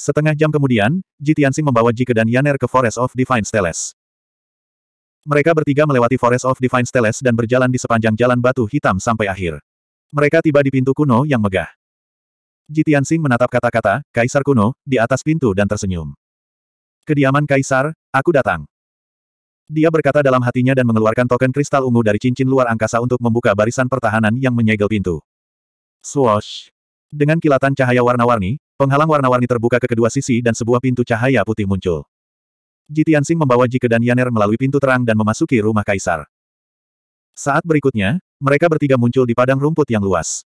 Setengah jam kemudian, Ji Tianxing membawa Ke dan Yaner ke Forest of Divine Steles. Mereka bertiga melewati Forest of Divine Steles dan berjalan di sepanjang jalan batu hitam sampai akhir. Mereka tiba di pintu kuno yang megah. Ji Tianxing menatap kata-kata, Kaisar kuno, di atas pintu dan tersenyum. Kediaman Kaisar, aku datang. Dia berkata dalam hatinya dan mengeluarkan token kristal ungu dari cincin luar angkasa untuk membuka barisan pertahanan yang menyegel pintu. Swoosh! Dengan kilatan cahaya warna-warni, Penghalang warna-warni terbuka ke kedua sisi dan sebuah pintu cahaya putih muncul. Ji membawa Jike dan Yaner melalui pintu terang dan memasuki rumah kaisar. Saat berikutnya, mereka bertiga muncul di padang rumput yang luas.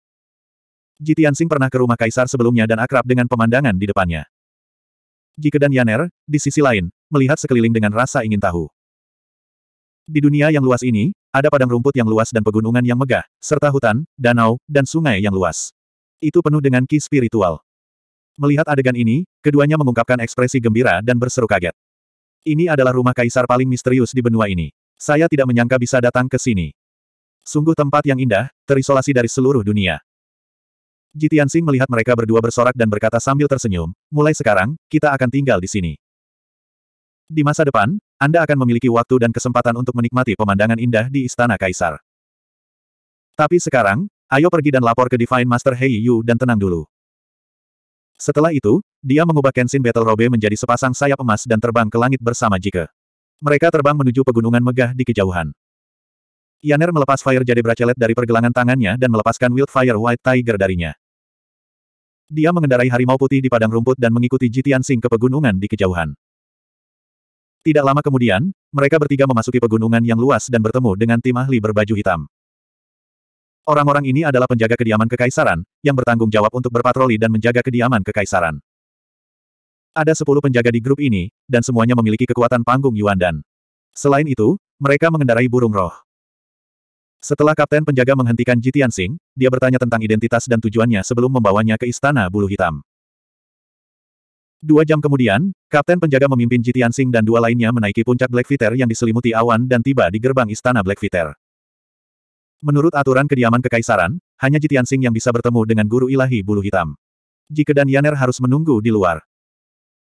Ji pernah ke rumah kaisar sebelumnya dan akrab dengan pemandangan di depannya. Jike dan Yaner, di sisi lain, melihat sekeliling dengan rasa ingin tahu. Di dunia yang luas ini, ada padang rumput yang luas dan pegunungan yang megah, serta hutan, danau, dan sungai yang luas. Itu penuh dengan ki spiritual. Melihat adegan ini, keduanya mengungkapkan ekspresi gembira dan berseru kaget. Ini adalah rumah kaisar paling misterius di benua ini. Saya tidak menyangka bisa datang ke sini. Sungguh tempat yang indah, terisolasi dari seluruh dunia. Jitian melihat mereka berdua bersorak dan berkata sambil tersenyum, mulai sekarang, kita akan tinggal di sini. Di masa depan, Anda akan memiliki waktu dan kesempatan untuk menikmati pemandangan indah di Istana Kaisar. Tapi sekarang, ayo pergi dan lapor ke Divine Master Hei Yu dan tenang dulu. Setelah itu, dia mengubah Kenshin Battle Robe menjadi sepasang sayap emas dan terbang ke langit bersama Jike. Mereka terbang menuju pegunungan megah di kejauhan. Yaner melepas Fire Jade Bracelet dari pergelangan tangannya dan melepaskan Wild Fire White Tiger darinya. Dia mengendarai harimau putih di padang rumput dan mengikuti Jitian Sing ke pegunungan di kejauhan. Tidak lama kemudian, mereka bertiga memasuki pegunungan yang luas dan bertemu dengan tim ahli berbaju hitam. Orang-orang ini adalah penjaga kediaman kekaisaran, yang bertanggung jawab untuk berpatroli dan menjaga kediaman kekaisaran. Ada sepuluh penjaga di grup ini, dan semuanya memiliki kekuatan panggung Yuan Dan. Selain itu, mereka mengendarai burung roh. Setelah kapten penjaga menghentikan Jitian Sing, dia bertanya tentang identitas dan tujuannya sebelum membawanya ke istana bulu hitam. Dua jam kemudian, kapten penjaga memimpin Jitian Sing dan dua lainnya menaiki puncak Black Blackfeather yang diselimuti awan dan tiba di gerbang istana Black Blackfeather. Menurut aturan kediaman kekaisaran, hanya Jitiansing yang bisa bertemu dengan guru ilahi bulu hitam. Jika dan Yaner harus menunggu di luar.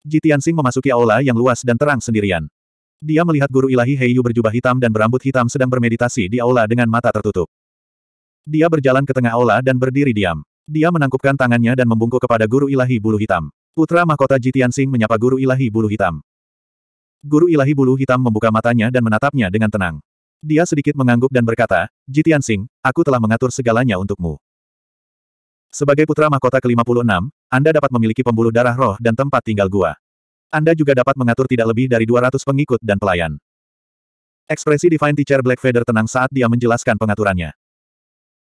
Jitiansing memasuki aula yang luas dan terang sendirian. Dia melihat guru ilahi Heiyu berjubah hitam dan berambut hitam sedang bermeditasi di aula dengan mata tertutup. Dia berjalan ke tengah aula dan berdiri diam. Dia menangkupkan tangannya dan membungkuk kepada guru ilahi bulu hitam. Putra mahkota Jitiansing menyapa guru ilahi bulu hitam. Guru ilahi bulu hitam membuka matanya dan menatapnya dengan tenang. Dia sedikit mengangguk dan berkata, Jitian Sing, aku telah mengatur segalanya untukmu. Sebagai putra mahkota ke-56, Anda dapat memiliki pembuluh darah roh dan tempat tinggal gua. Anda juga dapat mengatur tidak lebih dari 200 pengikut dan pelayan. Ekspresi Divine Teacher Black Feather tenang saat dia menjelaskan pengaturannya.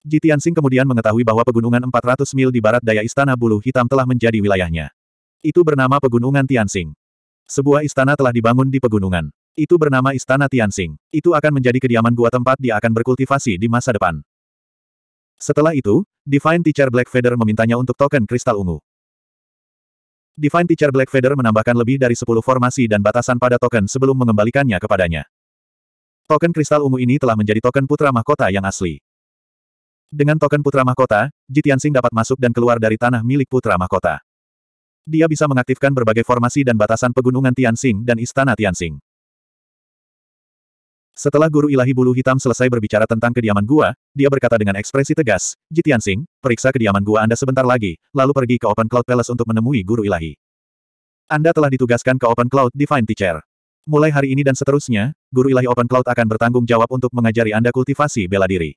Jitian Sing kemudian mengetahui bahwa pegunungan 400 mil di barat daya Istana Bulu Hitam telah menjadi wilayahnya. Itu bernama Pegunungan Tian Tianxing. Sebuah istana telah dibangun di pegunungan. Itu bernama Istana Tianxing. Itu akan menjadi kediaman gua tempat dia akan berkultivasi di masa depan. Setelah itu, Divine Teacher Black Feather memintanya untuk token kristal ungu. Divine Teacher Black Feather menambahkan lebih dari 10 formasi dan batasan pada token sebelum mengembalikannya kepadanya. Token kristal ungu ini telah menjadi token putra mahkota yang asli. Dengan token putra mahkota, Jitiansing dapat masuk dan keluar dari tanah milik putra mahkota. Dia bisa mengaktifkan berbagai formasi dan batasan pegunungan Tianxing dan istana Tianxing. Setelah guru ilahi bulu hitam selesai berbicara tentang kediaman gua, dia berkata dengan ekspresi tegas, Jitian Sing, periksa kediaman gua Anda sebentar lagi, lalu pergi ke Open Cloud Palace untuk menemui guru ilahi. Anda telah ditugaskan ke Open Cloud Divine Teacher. Mulai hari ini dan seterusnya, guru ilahi Open Cloud akan bertanggung jawab untuk mengajari Anda kultivasi bela diri.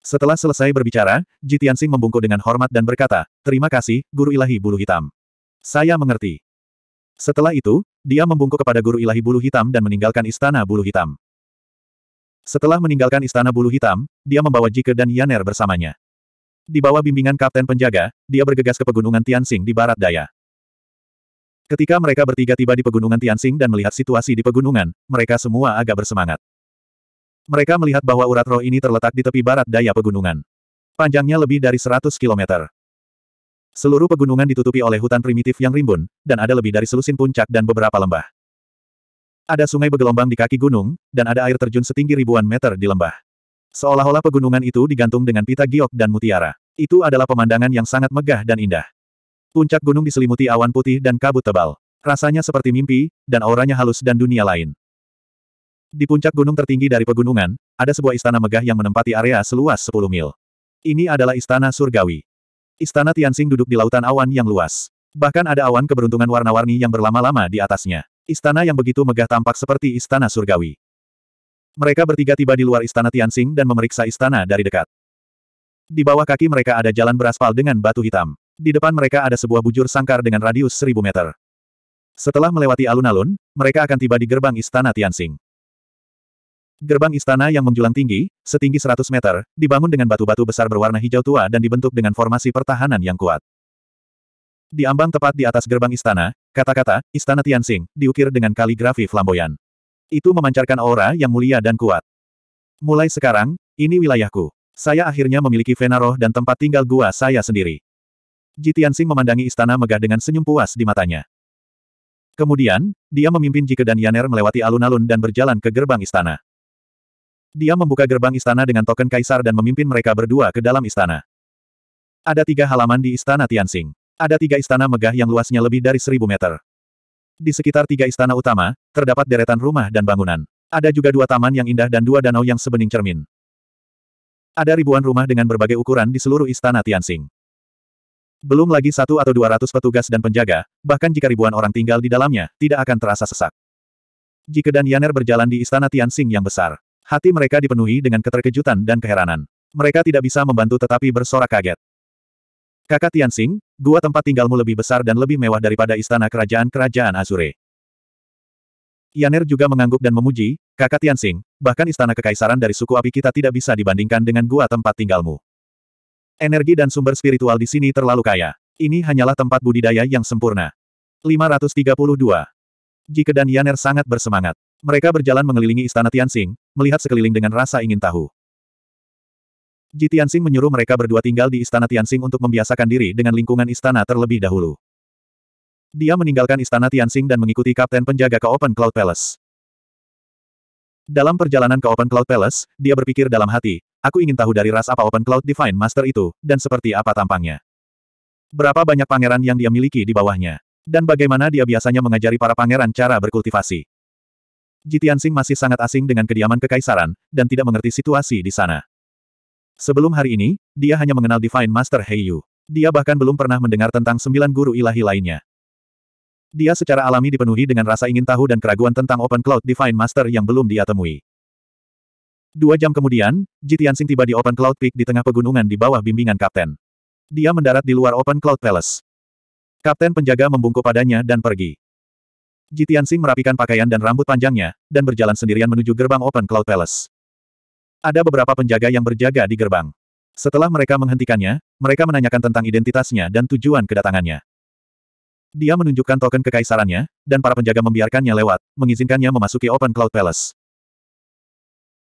Setelah selesai berbicara, Jitian Sing membungkuk dengan hormat dan berkata, Terima kasih, guru ilahi bulu hitam. Saya mengerti. Setelah itu, dia membungkuk kepada guru ilahi bulu hitam dan meninggalkan istana bulu hitam. Setelah meninggalkan istana bulu hitam, dia membawa Jike dan Yaner bersamanya. Di bawah bimbingan kapten penjaga, dia bergegas ke pegunungan Tianxing di barat daya. Ketika mereka bertiga tiba di pegunungan Tianxing dan melihat situasi di pegunungan, mereka semua agak bersemangat. Mereka melihat bahwa urat roh ini terletak di tepi barat daya pegunungan. Panjangnya lebih dari 100 kilometer. Seluruh pegunungan ditutupi oleh hutan primitif yang rimbun, dan ada lebih dari selusin puncak dan beberapa lembah. Ada sungai bergelombang di kaki gunung, dan ada air terjun setinggi ribuan meter di lembah. Seolah-olah pegunungan itu digantung dengan pita giok dan mutiara. Itu adalah pemandangan yang sangat megah dan indah. Puncak gunung diselimuti awan putih dan kabut tebal. Rasanya seperti mimpi, dan auranya halus dan dunia lain. Di puncak gunung tertinggi dari pegunungan, ada sebuah istana megah yang menempati area seluas 10 mil. Ini adalah istana surgawi. Istana Tianxing duduk di lautan awan yang luas. Bahkan ada awan keberuntungan warna-warni yang berlama-lama di atasnya. Istana yang begitu megah tampak seperti istana surgawi. Mereka bertiga tiba di luar istana Tianxing dan memeriksa istana dari dekat. Di bawah kaki mereka ada jalan beraspal dengan batu hitam. Di depan mereka ada sebuah bujur sangkar dengan radius seribu meter. Setelah melewati alun-alun, mereka akan tiba di gerbang istana Tianxing. Gerbang istana yang menjulang tinggi, setinggi 100 meter, dibangun dengan batu-batu besar berwarna hijau tua dan dibentuk dengan formasi pertahanan yang kuat. Di ambang tepat di atas gerbang istana, kata-kata, Istana Tianxing, diukir dengan kaligrafi flamboyan. Itu memancarkan aura yang mulia dan kuat. Mulai sekarang, ini wilayahku. Saya akhirnya memiliki vena dan tempat tinggal gua saya sendiri. Ji Tianxing memandangi istana megah dengan senyum puas di matanya. Kemudian, dia memimpin Jike dan Yaner melewati alun-alun dan berjalan ke gerbang istana. Dia membuka gerbang istana dengan token kaisar dan memimpin mereka berdua ke dalam istana. Ada tiga halaman di istana Tianxing. Ada tiga istana megah yang luasnya lebih dari seribu meter. Di sekitar tiga istana utama, terdapat deretan rumah dan bangunan. Ada juga dua taman yang indah dan dua danau yang sebening cermin. Ada ribuan rumah dengan berbagai ukuran di seluruh istana Tianxing. Belum lagi satu atau dua ratus petugas dan penjaga, bahkan jika ribuan orang tinggal di dalamnya, tidak akan terasa sesak. Jika Dan berjalan di istana Tianxing yang besar, Hati mereka dipenuhi dengan keterkejutan dan keheranan. Mereka tidak bisa membantu tetapi bersorak kaget. Kakak Tianxing, gua tempat tinggalmu lebih besar dan lebih mewah daripada istana kerajaan-kerajaan Azure. Yaner juga mengangguk dan memuji, kakak Tianxing, bahkan istana kekaisaran dari suku api kita tidak bisa dibandingkan dengan gua tempat tinggalmu. Energi dan sumber spiritual di sini terlalu kaya. Ini hanyalah tempat budidaya yang sempurna. 532. Jike dan Yaner sangat bersemangat. Mereka berjalan mengelilingi istana Tianxing, melihat sekeliling dengan rasa ingin tahu. Ji Tianxing menyuruh mereka berdua tinggal di istana Tianxing untuk membiasakan diri dengan lingkungan istana terlebih dahulu. Dia meninggalkan istana Tianxing dan mengikuti kapten penjaga ke Open Cloud Palace. Dalam perjalanan ke Open Cloud Palace, dia berpikir dalam hati, aku ingin tahu dari ras apa Open Cloud Divine Master itu, dan seperti apa tampangnya. Berapa banyak pangeran yang dia miliki di bawahnya. Dan bagaimana dia biasanya mengajari para pangeran cara berkultivasi. Jitian Sing masih sangat asing dengan kediaman kekaisaran, dan tidak mengerti situasi di sana. Sebelum hari ini, dia hanya mengenal Divine Master Heiyu. Dia bahkan belum pernah mendengar tentang sembilan guru ilahi lainnya. Dia secara alami dipenuhi dengan rasa ingin tahu dan keraguan tentang Open Cloud Divine Master yang belum dia temui. Dua jam kemudian, Jitian Sing tiba di Open Cloud Peak di tengah pegunungan di bawah bimbingan kapten. Dia mendarat di luar Open Cloud Palace. Kapten penjaga membungkuk padanya dan pergi. Jitian Jitiansing merapikan pakaian dan rambut panjangnya, dan berjalan sendirian menuju gerbang Open Cloud Palace. Ada beberapa penjaga yang berjaga di gerbang. Setelah mereka menghentikannya, mereka menanyakan tentang identitasnya dan tujuan kedatangannya. Dia menunjukkan token kekaisarannya, dan para penjaga membiarkannya lewat, mengizinkannya memasuki Open Cloud Palace.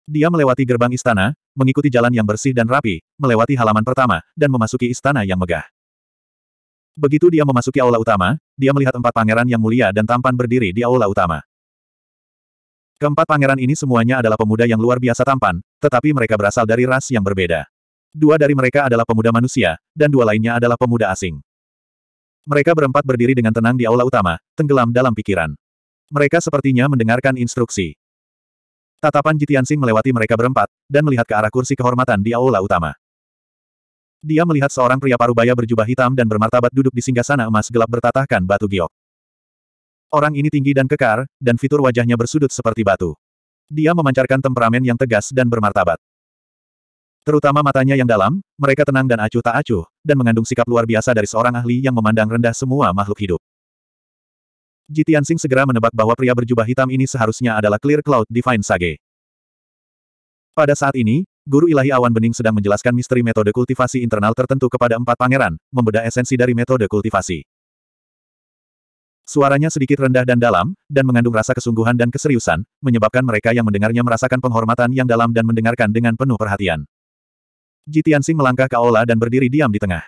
Dia melewati gerbang istana, mengikuti jalan yang bersih dan rapi, melewati halaman pertama, dan memasuki istana yang megah. Begitu dia memasuki aula utama, dia melihat empat pangeran yang mulia dan tampan berdiri di aula utama. Keempat pangeran ini semuanya adalah pemuda yang luar biasa tampan, tetapi mereka berasal dari ras yang berbeda. Dua dari mereka adalah pemuda manusia, dan dua lainnya adalah pemuda asing. Mereka berempat berdiri dengan tenang di aula utama, tenggelam dalam pikiran. Mereka sepertinya mendengarkan instruksi. Tatapan Jitiansing melewati mereka berempat, dan melihat ke arah kursi kehormatan di aula utama. Dia melihat seorang pria parubaya berjubah hitam dan bermartabat duduk di singgasana emas gelap bertatahkan batu giok. Orang ini tinggi dan kekar, dan fitur wajahnya bersudut seperti batu. Dia memancarkan temperamen yang tegas dan bermartabat. Terutama matanya yang dalam, mereka tenang dan acuh tak acuh, dan mengandung sikap luar biasa dari seorang ahli yang memandang rendah semua makhluk hidup. Jitian Singh segera menebak bahwa pria berjubah hitam ini seharusnya adalah Clear Cloud Divine Sage. Pada saat ini, Guru Ilahi Awan Bening sedang menjelaskan misteri metode kultivasi internal tertentu kepada empat pangeran, membeda esensi dari metode kultivasi. Suaranya sedikit rendah dan dalam, dan mengandung rasa kesungguhan dan keseriusan, menyebabkan mereka yang mendengarnya merasakan penghormatan yang dalam dan mendengarkan dengan penuh perhatian. Jitian Sing melangkah ke aula dan berdiri diam di tengah.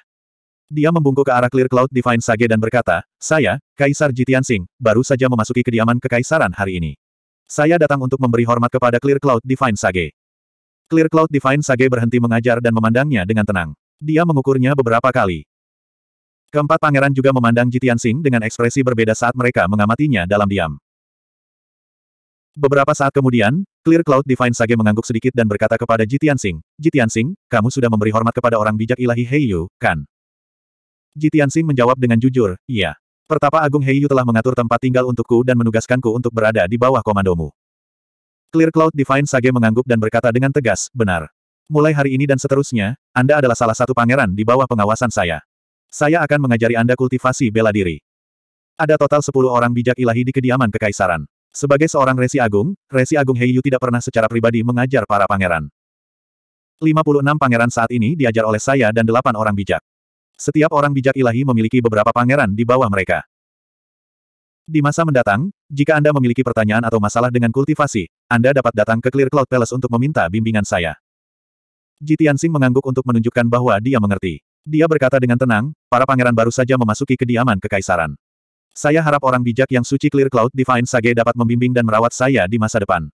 Dia membungkuk ke arah Clear Cloud Divine Sage dan berkata, Saya, Kaisar Jitian Sing, baru saja memasuki kediaman kekaisaran hari ini. Saya datang untuk memberi hormat kepada Clear Cloud Divine Sage. Clear Cloud Divine Sage berhenti mengajar dan memandangnya dengan tenang. Dia mengukurnya beberapa kali. Keempat pangeran juga memandang Jitian Sing dengan ekspresi berbeda saat mereka mengamatinya dalam diam. Beberapa saat kemudian, Clear Cloud Divine Sage mengangguk sedikit dan berkata kepada Jitian Sing, Jitian Sing, kamu sudah memberi hormat kepada orang bijak ilahi Heiyu, kan? Jitian Sing menjawab dengan jujur, iya. Pertapa Agung Heiyu telah mengatur tempat tinggal untukku dan menugaskanku untuk berada di bawah komandomu. Clear Cloud Divine Sage mengangguk dan berkata dengan tegas, benar. Mulai hari ini dan seterusnya, Anda adalah salah satu pangeran di bawah pengawasan saya. Saya akan mengajari Anda kultivasi bela diri. Ada total 10 orang bijak ilahi di kediaman kekaisaran. Sebagai seorang resi agung, resi agung Heiyu tidak pernah secara pribadi mengajar para pangeran. 56 pangeran saat ini diajar oleh saya dan 8 orang bijak. Setiap orang bijak ilahi memiliki beberapa pangeran di bawah mereka. Di masa mendatang, jika Anda memiliki pertanyaan atau masalah dengan kultivasi, Anda dapat datang ke Clear Cloud Palace untuk meminta bimbingan saya. Tianxing mengangguk untuk menunjukkan bahwa dia mengerti. Dia berkata dengan tenang, para pangeran baru saja memasuki kediaman kekaisaran. Saya harap orang bijak yang suci Clear Cloud Divine Sage dapat membimbing dan merawat saya di masa depan.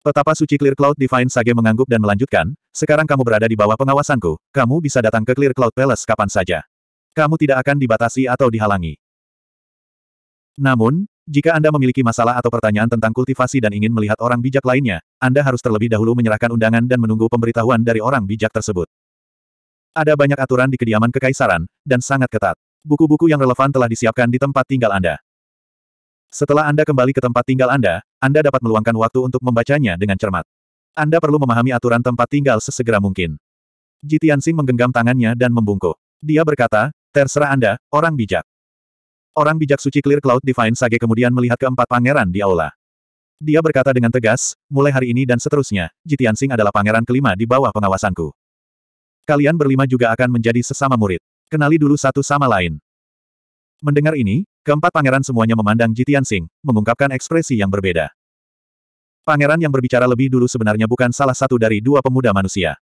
Petapa suci Clear Cloud Divine Sage mengangguk dan melanjutkan, sekarang kamu berada di bawah pengawasanku, kamu bisa datang ke Clear Cloud Palace kapan saja. Kamu tidak akan dibatasi atau dihalangi. Namun, jika Anda memiliki masalah atau pertanyaan tentang kultivasi dan ingin melihat orang bijak lainnya, Anda harus terlebih dahulu menyerahkan undangan dan menunggu pemberitahuan dari orang bijak tersebut. Ada banyak aturan di kediaman kekaisaran, dan sangat ketat. Buku-buku yang relevan telah disiapkan di tempat tinggal Anda. Setelah Anda kembali ke tempat tinggal Anda, Anda dapat meluangkan waktu untuk membacanya dengan cermat. Anda perlu memahami aturan tempat tinggal sesegera mungkin. Jitiansing menggenggam tangannya dan membungkuk. Dia berkata, terserah Anda, orang bijak. Orang bijak suci Clear Cloud Divine Sage kemudian melihat keempat pangeran di aula. Dia berkata dengan tegas, mulai hari ini dan seterusnya, Jitian Sing adalah pangeran kelima di bawah pengawasanku. Kalian berlima juga akan menjadi sesama murid. Kenali dulu satu sama lain. Mendengar ini, keempat pangeran semuanya memandang Jitian Sing, mengungkapkan ekspresi yang berbeda. Pangeran yang berbicara lebih dulu sebenarnya bukan salah satu dari dua pemuda manusia.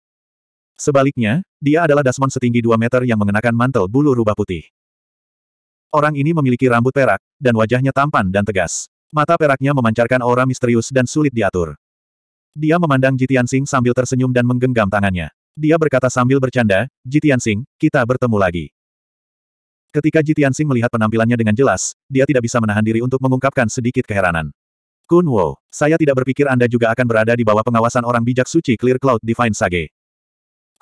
Sebaliknya, dia adalah Dasmon setinggi dua meter yang mengenakan mantel bulu rubah putih. Orang ini memiliki rambut perak, dan wajahnya tampan dan tegas. Mata peraknya memancarkan aura misterius dan sulit diatur. Dia memandang Jitian Sing sambil tersenyum dan menggenggam tangannya. Dia berkata sambil bercanda, Jitian Sing, kita bertemu lagi. Ketika Jitian Sing melihat penampilannya dengan jelas, dia tidak bisa menahan diri untuk mengungkapkan sedikit keheranan. Kun Wo, saya tidak berpikir Anda juga akan berada di bawah pengawasan orang bijak suci Clear Cloud Divine Sage.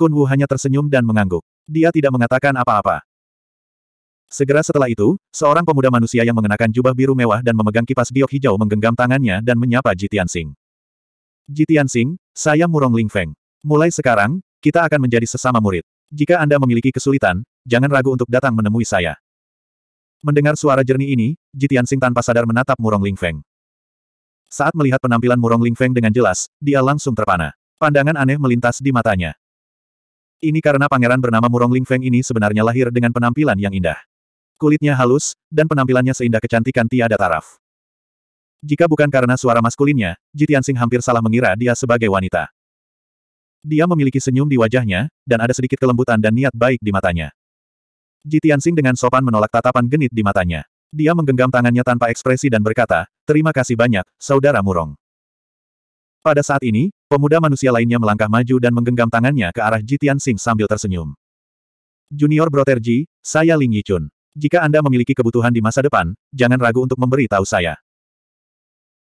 Kun Wu hanya tersenyum dan mengangguk. Dia tidak mengatakan apa-apa. Segera setelah itu, seorang pemuda manusia yang mengenakan jubah biru mewah dan memegang kipas giok hijau menggenggam tangannya dan menyapa Jitian Sing. Jitian Sing, saya Murong Ling Feng. Mulai sekarang, kita akan menjadi sesama murid. Jika Anda memiliki kesulitan, jangan ragu untuk datang menemui saya. Mendengar suara jernih ini, Jitian Sing tanpa sadar menatap Murong Ling Feng. Saat melihat penampilan Murong Ling Feng dengan jelas, dia langsung terpana. Pandangan aneh melintas di matanya. Ini karena pangeran bernama Murong Ling Feng ini sebenarnya lahir dengan penampilan yang indah. Kulitnya halus, dan penampilannya seindah kecantikan tiada taraf. Jika bukan karena suara maskulinnya, Jitiansing hampir salah mengira dia sebagai wanita. Dia memiliki senyum di wajahnya, dan ada sedikit kelembutan dan niat baik di matanya. Jitiansing dengan sopan menolak tatapan genit di matanya. Dia menggenggam tangannya tanpa ekspresi dan berkata, terima kasih banyak, Saudara Murong. Pada saat ini, pemuda manusia lainnya melangkah maju dan menggenggam tangannya ke arah Jitian sambil tersenyum. Junior Broterji, saya Ling Yichun. Jika Anda memiliki kebutuhan di masa depan, jangan ragu untuk memberi tahu saya.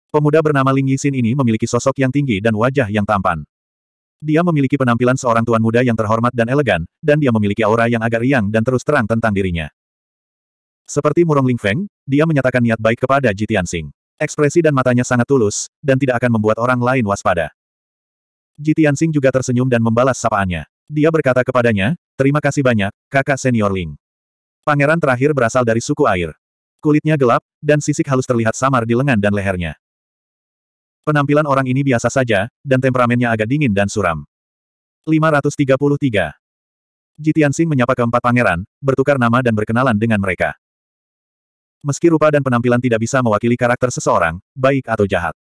Pemuda bernama Ling Yixin ini memiliki sosok yang tinggi dan wajah yang tampan. Dia memiliki penampilan seorang tuan muda yang terhormat dan elegan, dan dia memiliki aura yang agak riang dan terus terang tentang dirinya. Seperti Murong Ling Feng, dia menyatakan niat baik kepada Ji Tianxing. Ekspresi dan matanya sangat tulus, dan tidak akan membuat orang lain waspada. Ji Tianxing juga tersenyum dan membalas sapaannya. Dia berkata kepadanya, terima kasih banyak, kakak senior Ling. Pangeran terakhir berasal dari suku air. Kulitnya gelap, dan sisik halus terlihat samar di lengan dan lehernya. Penampilan orang ini biasa saja, dan temperamennya agak dingin dan suram. 533. Jitian Sing menyapa keempat pangeran, bertukar nama dan berkenalan dengan mereka. Meski rupa dan penampilan tidak bisa mewakili karakter seseorang, baik atau jahat.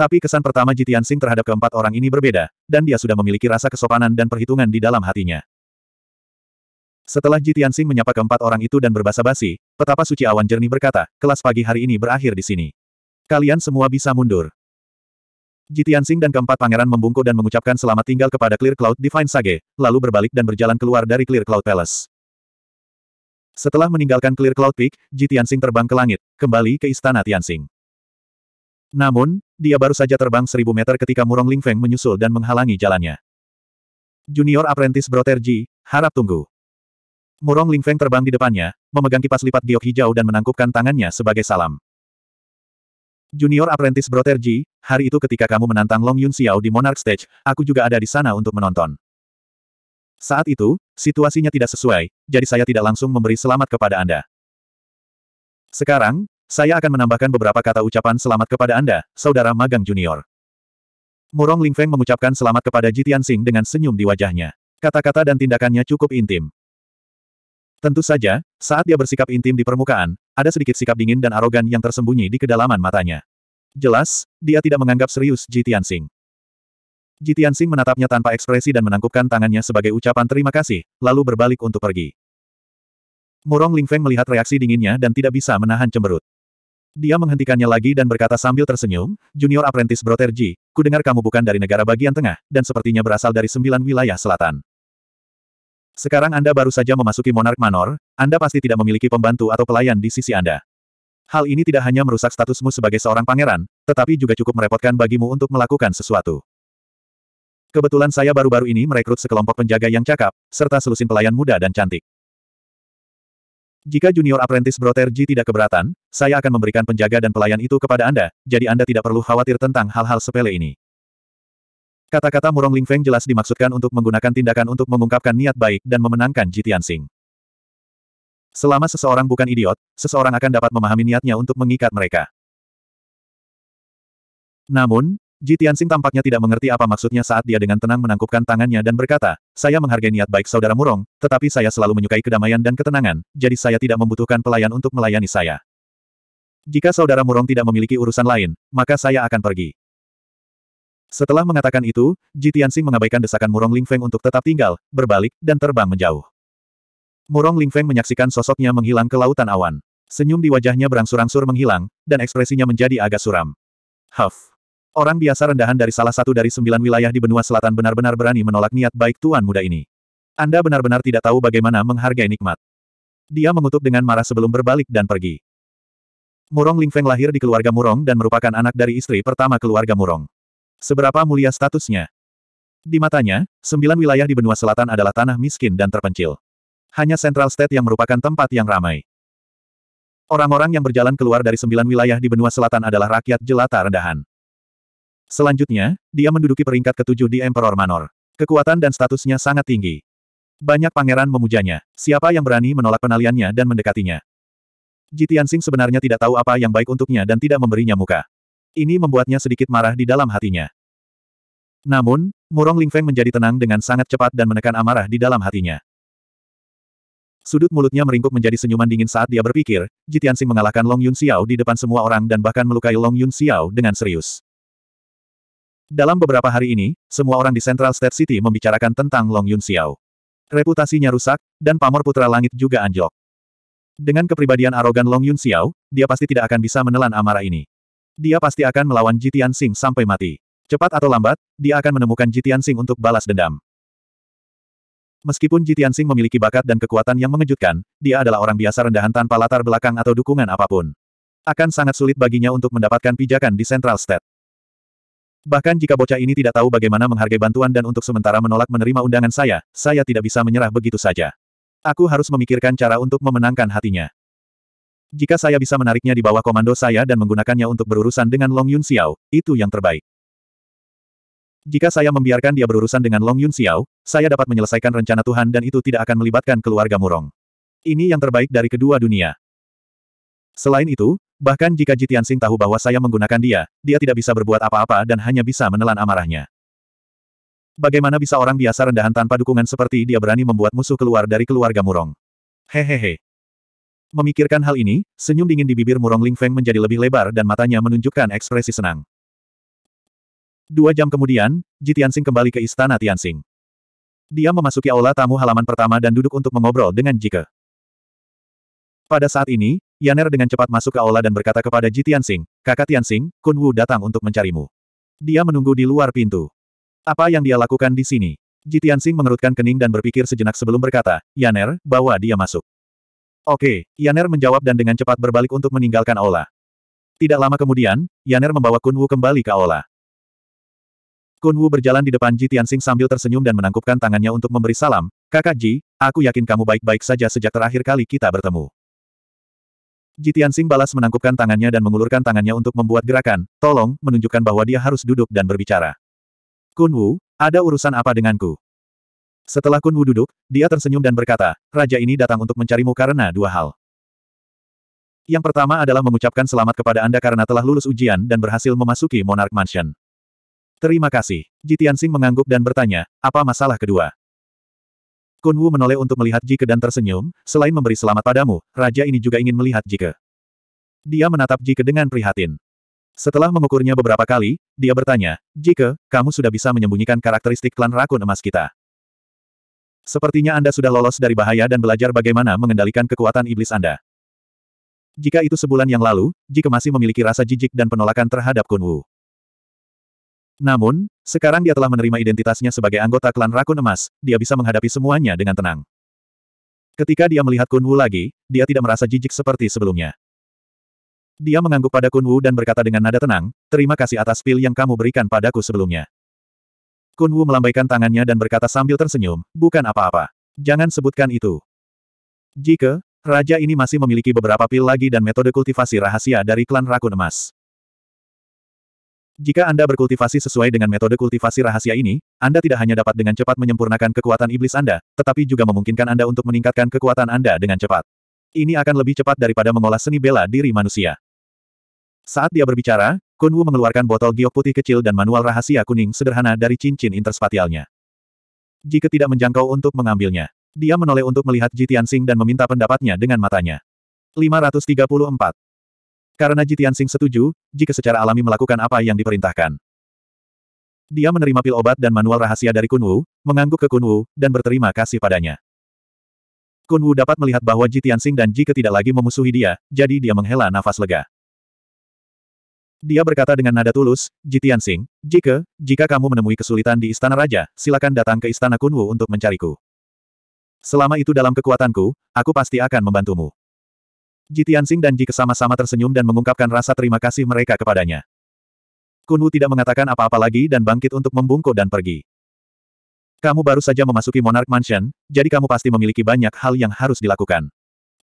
Tapi kesan pertama Jitian Sing terhadap keempat orang ini berbeda, dan dia sudah memiliki rasa kesopanan dan perhitungan di dalam hatinya. Setelah Ji Tianxing menyapa keempat orang itu dan berbahasa basi petapa suci awan jernih berkata, kelas pagi hari ini berakhir di sini. Kalian semua bisa mundur. Ji Tianxing dan keempat pangeran membungkuk dan mengucapkan selamat tinggal kepada Clear Cloud Divine Sage, lalu berbalik dan berjalan keluar dari Clear Cloud Palace. Setelah meninggalkan Clear Cloud Peak, Ji Tianxing terbang ke langit, kembali ke istana Tianxing. Namun, dia baru saja terbang seribu meter ketika Murong Lingfeng menyusul dan menghalangi jalannya. Junior Apprentice Broter Ji, harap tunggu. Murong Ling Feng terbang di depannya, memegang kipas lipat giok hijau dan menangkupkan tangannya sebagai salam. Junior Apprentice Ji, hari itu ketika kamu menantang Long Yun Xiao di Monarch Stage, aku juga ada di sana untuk menonton. Saat itu, situasinya tidak sesuai, jadi saya tidak langsung memberi selamat kepada Anda. Sekarang, saya akan menambahkan beberapa kata ucapan selamat kepada Anda, Saudara Magang Junior. Murong Ling Feng mengucapkan selamat kepada Jitian Sing dengan senyum di wajahnya. Kata-kata dan tindakannya cukup intim. Tentu saja, saat dia bersikap intim di permukaan, ada sedikit sikap dingin dan arogan yang tersembunyi di kedalaman matanya. Jelas, dia tidak menganggap serius Ji Tianxing. Ji Tianxing menatapnya tanpa ekspresi dan menangkupkan tangannya sebagai ucapan terima kasih, lalu berbalik untuk pergi. Murong Lingfeng melihat reaksi dinginnya dan tidak bisa menahan cemberut. Dia menghentikannya lagi dan berkata sambil tersenyum, Junior Apprentice Brother Ji, ku dengar kamu bukan dari negara bagian tengah, dan sepertinya berasal dari sembilan wilayah selatan. Sekarang Anda baru saja memasuki Monark Manor, Anda pasti tidak memiliki pembantu atau pelayan di sisi Anda. Hal ini tidak hanya merusak statusmu sebagai seorang pangeran, tetapi juga cukup merepotkan bagimu untuk melakukan sesuatu. Kebetulan saya baru-baru ini merekrut sekelompok penjaga yang cakap, serta selusin pelayan muda dan cantik. Jika junior apprentice Brother G tidak keberatan, saya akan memberikan penjaga dan pelayan itu kepada Anda, jadi Anda tidak perlu khawatir tentang hal-hal sepele ini. Kata-kata murong Lingfeng jelas dimaksudkan untuk menggunakan tindakan untuk mengungkapkan niat baik dan memenangkan Jitian Sing. Selama seseorang bukan idiot, seseorang akan dapat memahami niatnya untuk mengikat mereka. Namun, Jitian Sing tampaknya tidak mengerti apa maksudnya saat dia dengan tenang menangkupkan tangannya dan berkata, saya menghargai niat baik saudara Murong, tetapi saya selalu menyukai kedamaian dan ketenangan, jadi saya tidak membutuhkan pelayan untuk melayani saya. Jika saudara Murong tidak memiliki urusan lain, maka saya akan pergi. Setelah mengatakan itu, Ji mengabaikan desakan Murong Lingfeng untuk tetap tinggal, berbalik, dan terbang menjauh. Murong Lingfeng menyaksikan sosoknya menghilang ke lautan awan. Senyum di wajahnya berangsur-angsur menghilang, dan ekspresinya menjadi agak suram. Huff. Orang biasa rendahan dari salah satu dari sembilan wilayah di benua selatan benar-benar berani menolak niat baik tuan muda ini. Anda benar-benar tidak tahu bagaimana menghargai nikmat. Dia mengutuk dengan marah sebelum berbalik dan pergi. Murong Lingfeng lahir di keluarga Murong dan merupakan anak dari istri pertama keluarga Murong. Seberapa mulia statusnya? Di matanya, sembilan wilayah di benua selatan adalah tanah miskin dan terpencil. Hanya Central State yang merupakan tempat yang ramai. Orang-orang yang berjalan keluar dari sembilan wilayah di benua selatan adalah rakyat jelata rendahan. Selanjutnya, dia menduduki peringkat ketujuh di Emperor Manor. Kekuatan dan statusnya sangat tinggi. Banyak pangeran memujanya. Siapa yang berani menolak penaliannya dan mendekatinya? Jitian Sing sebenarnya tidak tahu apa yang baik untuknya dan tidak memberinya muka. Ini membuatnya sedikit marah di dalam hatinya. Namun, Murong Lingfeng menjadi tenang dengan sangat cepat dan menekan amarah di dalam hatinya. Sudut mulutnya meringkuk menjadi senyuman dingin saat dia berpikir, Jitiansing mengalahkan Long Yun Xiao di depan semua orang dan bahkan melukai Long Yun Xiao dengan serius. Dalam beberapa hari ini, semua orang di Central State City membicarakan tentang Long Yun Xiao. Reputasinya rusak, dan pamor putra langit juga anjlok. Dengan kepribadian arogan Long Yun Xiao, dia pasti tidak akan bisa menelan amarah ini. Dia pasti akan melawan Jitian Sing sampai mati. Cepat atau lambat, dia akan menemukan Jitian Sing untuk balas dendam. Meskipun Jitian Sing memiliki bakat dan kekuatan yang mengejutkan, dia adalah orang biasa rendahan tanpa latar belakang atau dukungan apapun. Akan sangat sulit baginya untuk mendapatkan pijakan di Central State. Bahkan jika bocah ini tidak tahu bagaimana menghargai bantuan dan untuk sementara menolak menerima undangan saya, saya tidak bisa menyerah begitu saja. Aku harus memikirkan cara untuk memenangkan hatinya. Jika saya bisa menariknya di bawah komando saya dan menggunakannya untuk berurusan dengan Long Yun Xiao, itu yang terbaik. Jika saya membiarkan dia berurusan dengan Long Yun Xiao, saya dapat menyelesaikan rencana Tuhan dan itu tidak akan melibatkan keluarga Murong. Ini yang terbaik dari kedua dunia. Selain itu, bahkan jika Jitian Sing tahu bahwa saya menggunakan dia, dia tidak bisa berbuat apa-apa dan hanya bisa menelan amarahnya. Bagaimana bisa orang biasa rendahan tanpa dukungan seperti dia berani membuat musuh keluar dari keluarga Murong? Hehehe. Memikirkan hal ini, senyum dingin di bibir murong Ling Feng menjadi lebih lebar dan matanya menunjukkan ekspresi senang. Dua jam kemudian, Ji Tianxing kembali ke istana Tianxing. Dia memasuki aula tamu halaman pertama dan duduk untuk mengobrol dengan Jike. Pada saat ini, Yaner dengan cepat masuk ke aula dan berkata kepada Ji Tianxing, kakak Tianxing, Kun Wu datang untuk mencarimu. Dia menunggu di luar pintu. Apa yang dia lakukan di sini? Ji Tianxing mengerutkan kening dan berpikir sejenak sebelum berkata, Yaner, bawa dia masuk. Oke, Yaner menjawab dan dengan cepat berbalik untuk meninggalkan Ola. Tidak lama kemudian, Yaner membawa Kunwu kembali ke aula. Kunwu berjalan di depan Ji Tianxing sambil tersenyum dan menangkupkan tangannya untuk memberi salam, Kakak Ji, aku yakin kamu baik-baik saja sejak terakhir kali kita bertemu. Ji Tianxing balas menangkupkan tangannya dan mengulurkan tangannya untuk membuat gerakan, tolong, menunjukkan bahwa dia harus duduk dan berbicara. Kunwu, ada urusan apa denganku? Setelah Kun Wu duduk, dia tersenyum dan berkata, Raja ini datang untuk mencarimu karena dua hal. Yang pertama adalah mengucapkan selamat kepada Anda karena telah lulus ujian dan berhasil memasuki Monarch Mansion. Terima kasih. Ji Tianxing mengangguk dan bertanya, apa masalah kedua? Kun Wu menoleh untuk melihat Jike dan tersenyum, selain memberi selamat padamu, raja ini juga ingin melihat Jike. Dia menatap Jike dengan prihatin. Setelah mengukurnya beberapa kali, dia bertanya, Jike, kamu sudah bisa menyembunyikan karakteristik klan rakun emas kita. Sepertinya Anda sudah lolos dari bahaya dan belajar bagaimana mengendalikan kekuatan iblis Anda. Jika itu sebulan yang lalu, jika masih memiliki rasa jijik dan penolakan terhadap Kun Wu. Namun, sekarang dia telah menerima identitasnya sebagai anggota klan Rakun Emas, dia bisa menghadapi semuanya dengan tenang. Ketika dia melihat Kun Wu lagi, dia tidak merasa jijik seperti sebelumnya. Dia mengangguk pada Kun Wu dan berkata dengan nada tenang, terima kasih atas pil yang kamu berikan padaku sebelumnya. Kun Wu melambaikan tangannya dan berkata sambil tersenyum, bukan apa-apa. Jangan sebutkan itu. Jika, raja ini masih memiliki beberapa pil lagi dan metode kultivasi rahasia dari klan rakun emas. Jika Anda berkultivasi sesuai dengan metode kultivasi rahasia ini, Anda tidak hanya dapat dengan cepat menyempurnakan kekuatan iblis Anda, tetapi juga memungkinkan Anda untuk meningkatkan kekuatan Anda dengan cepat. Ini akan lebih cepat daripada mengolah seni bela diri manusia. Saat dia berbicara, Kun Wu mengeluarkan botol giok putih kecil dan manual rahasia kuning sederhana dari cincin interspatialnya. Jika tidak menjangkau untuk mengambilnya, dia menoleh untuk melihat Jitiansing dan meminta pendapatnya dengan matanya. 534. Karena Jitiansing setuju, jika secara alami melakukan apa yang diperintahkan. Dia menerima pil obat dan manual rahasia dari Kun Wu, mengangguk ke Kun Wu, dan berterima kasih padanya. Kun Wu dapat melihat bahwa Jitiansing dan jika tidak lagi memusuhi dia, jadi dia menghela nafas lega. Dia berkata dengan nada tulus, Jitian Sing, jika, jika kamu menemui kesulitan di Istana Raja, silakan datang ke Istana Kunwu untuk mencariku. Selama itu dalam kekuatanku, aku pasti akan membantumu. Jitian Sing dan Jike sama-sama tersenyum dan mengungkapkan rasa terima kasih mereka kepadanya. Kunwu tidak mengatakan apa-apa lagi dan bangkit untuk membungkuk dan pergi. Kamu baru saja memasuki Monarch Mansion, jadi kamu pasti memiliki banyak hal yang harus dilakukan.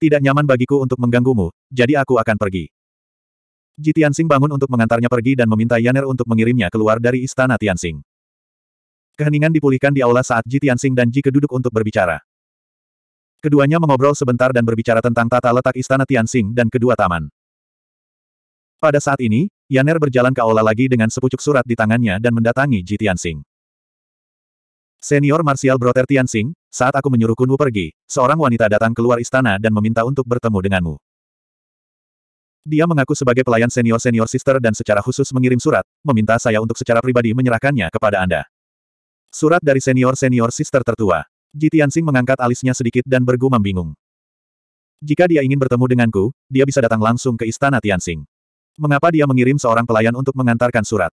Tidak nyaman bagiku untuk mengganggumu, jadi aku akan pergi. Ji Tianxing bangun untuk mengantarnya pergi dan meminta Yaner untuk mengirimnya keluar dari istana Tianxing. Keheningan dipulihkan di aula saat Ji Tianxing dan Ji Keduduk untuk berbicara. Keduanya mengobrol sebentar dan berbicara tentang tata letak istana Tianxing dan kedua taman. Pada saat ini, Yaner berjalan ke aula lagi dengan sepucuk surat di tangannya dan mendatangi Ji Tianxing. Senior Martial Brother Tianxing, saat aku menyuruh Kunwu pergi, seorang wanita datang keluar istana dan meminta untuk bertemu denganmu. Dia mengaku sebagai pelayan senior-senior sister dan secara khusus mengirim surat, meminta saya untuk secara pribadi menyerahkannya kepada Anda. Surat dari senior-senior sister tertua. Ji mengangkat alisnya sedikit dan bergumam bingung. Jika dia ingin bertemu denganku, dia bisa datang langsung ke istana Tianxing. Mengapa dia mengirim seorang pelayan untuk mengantarkan surat?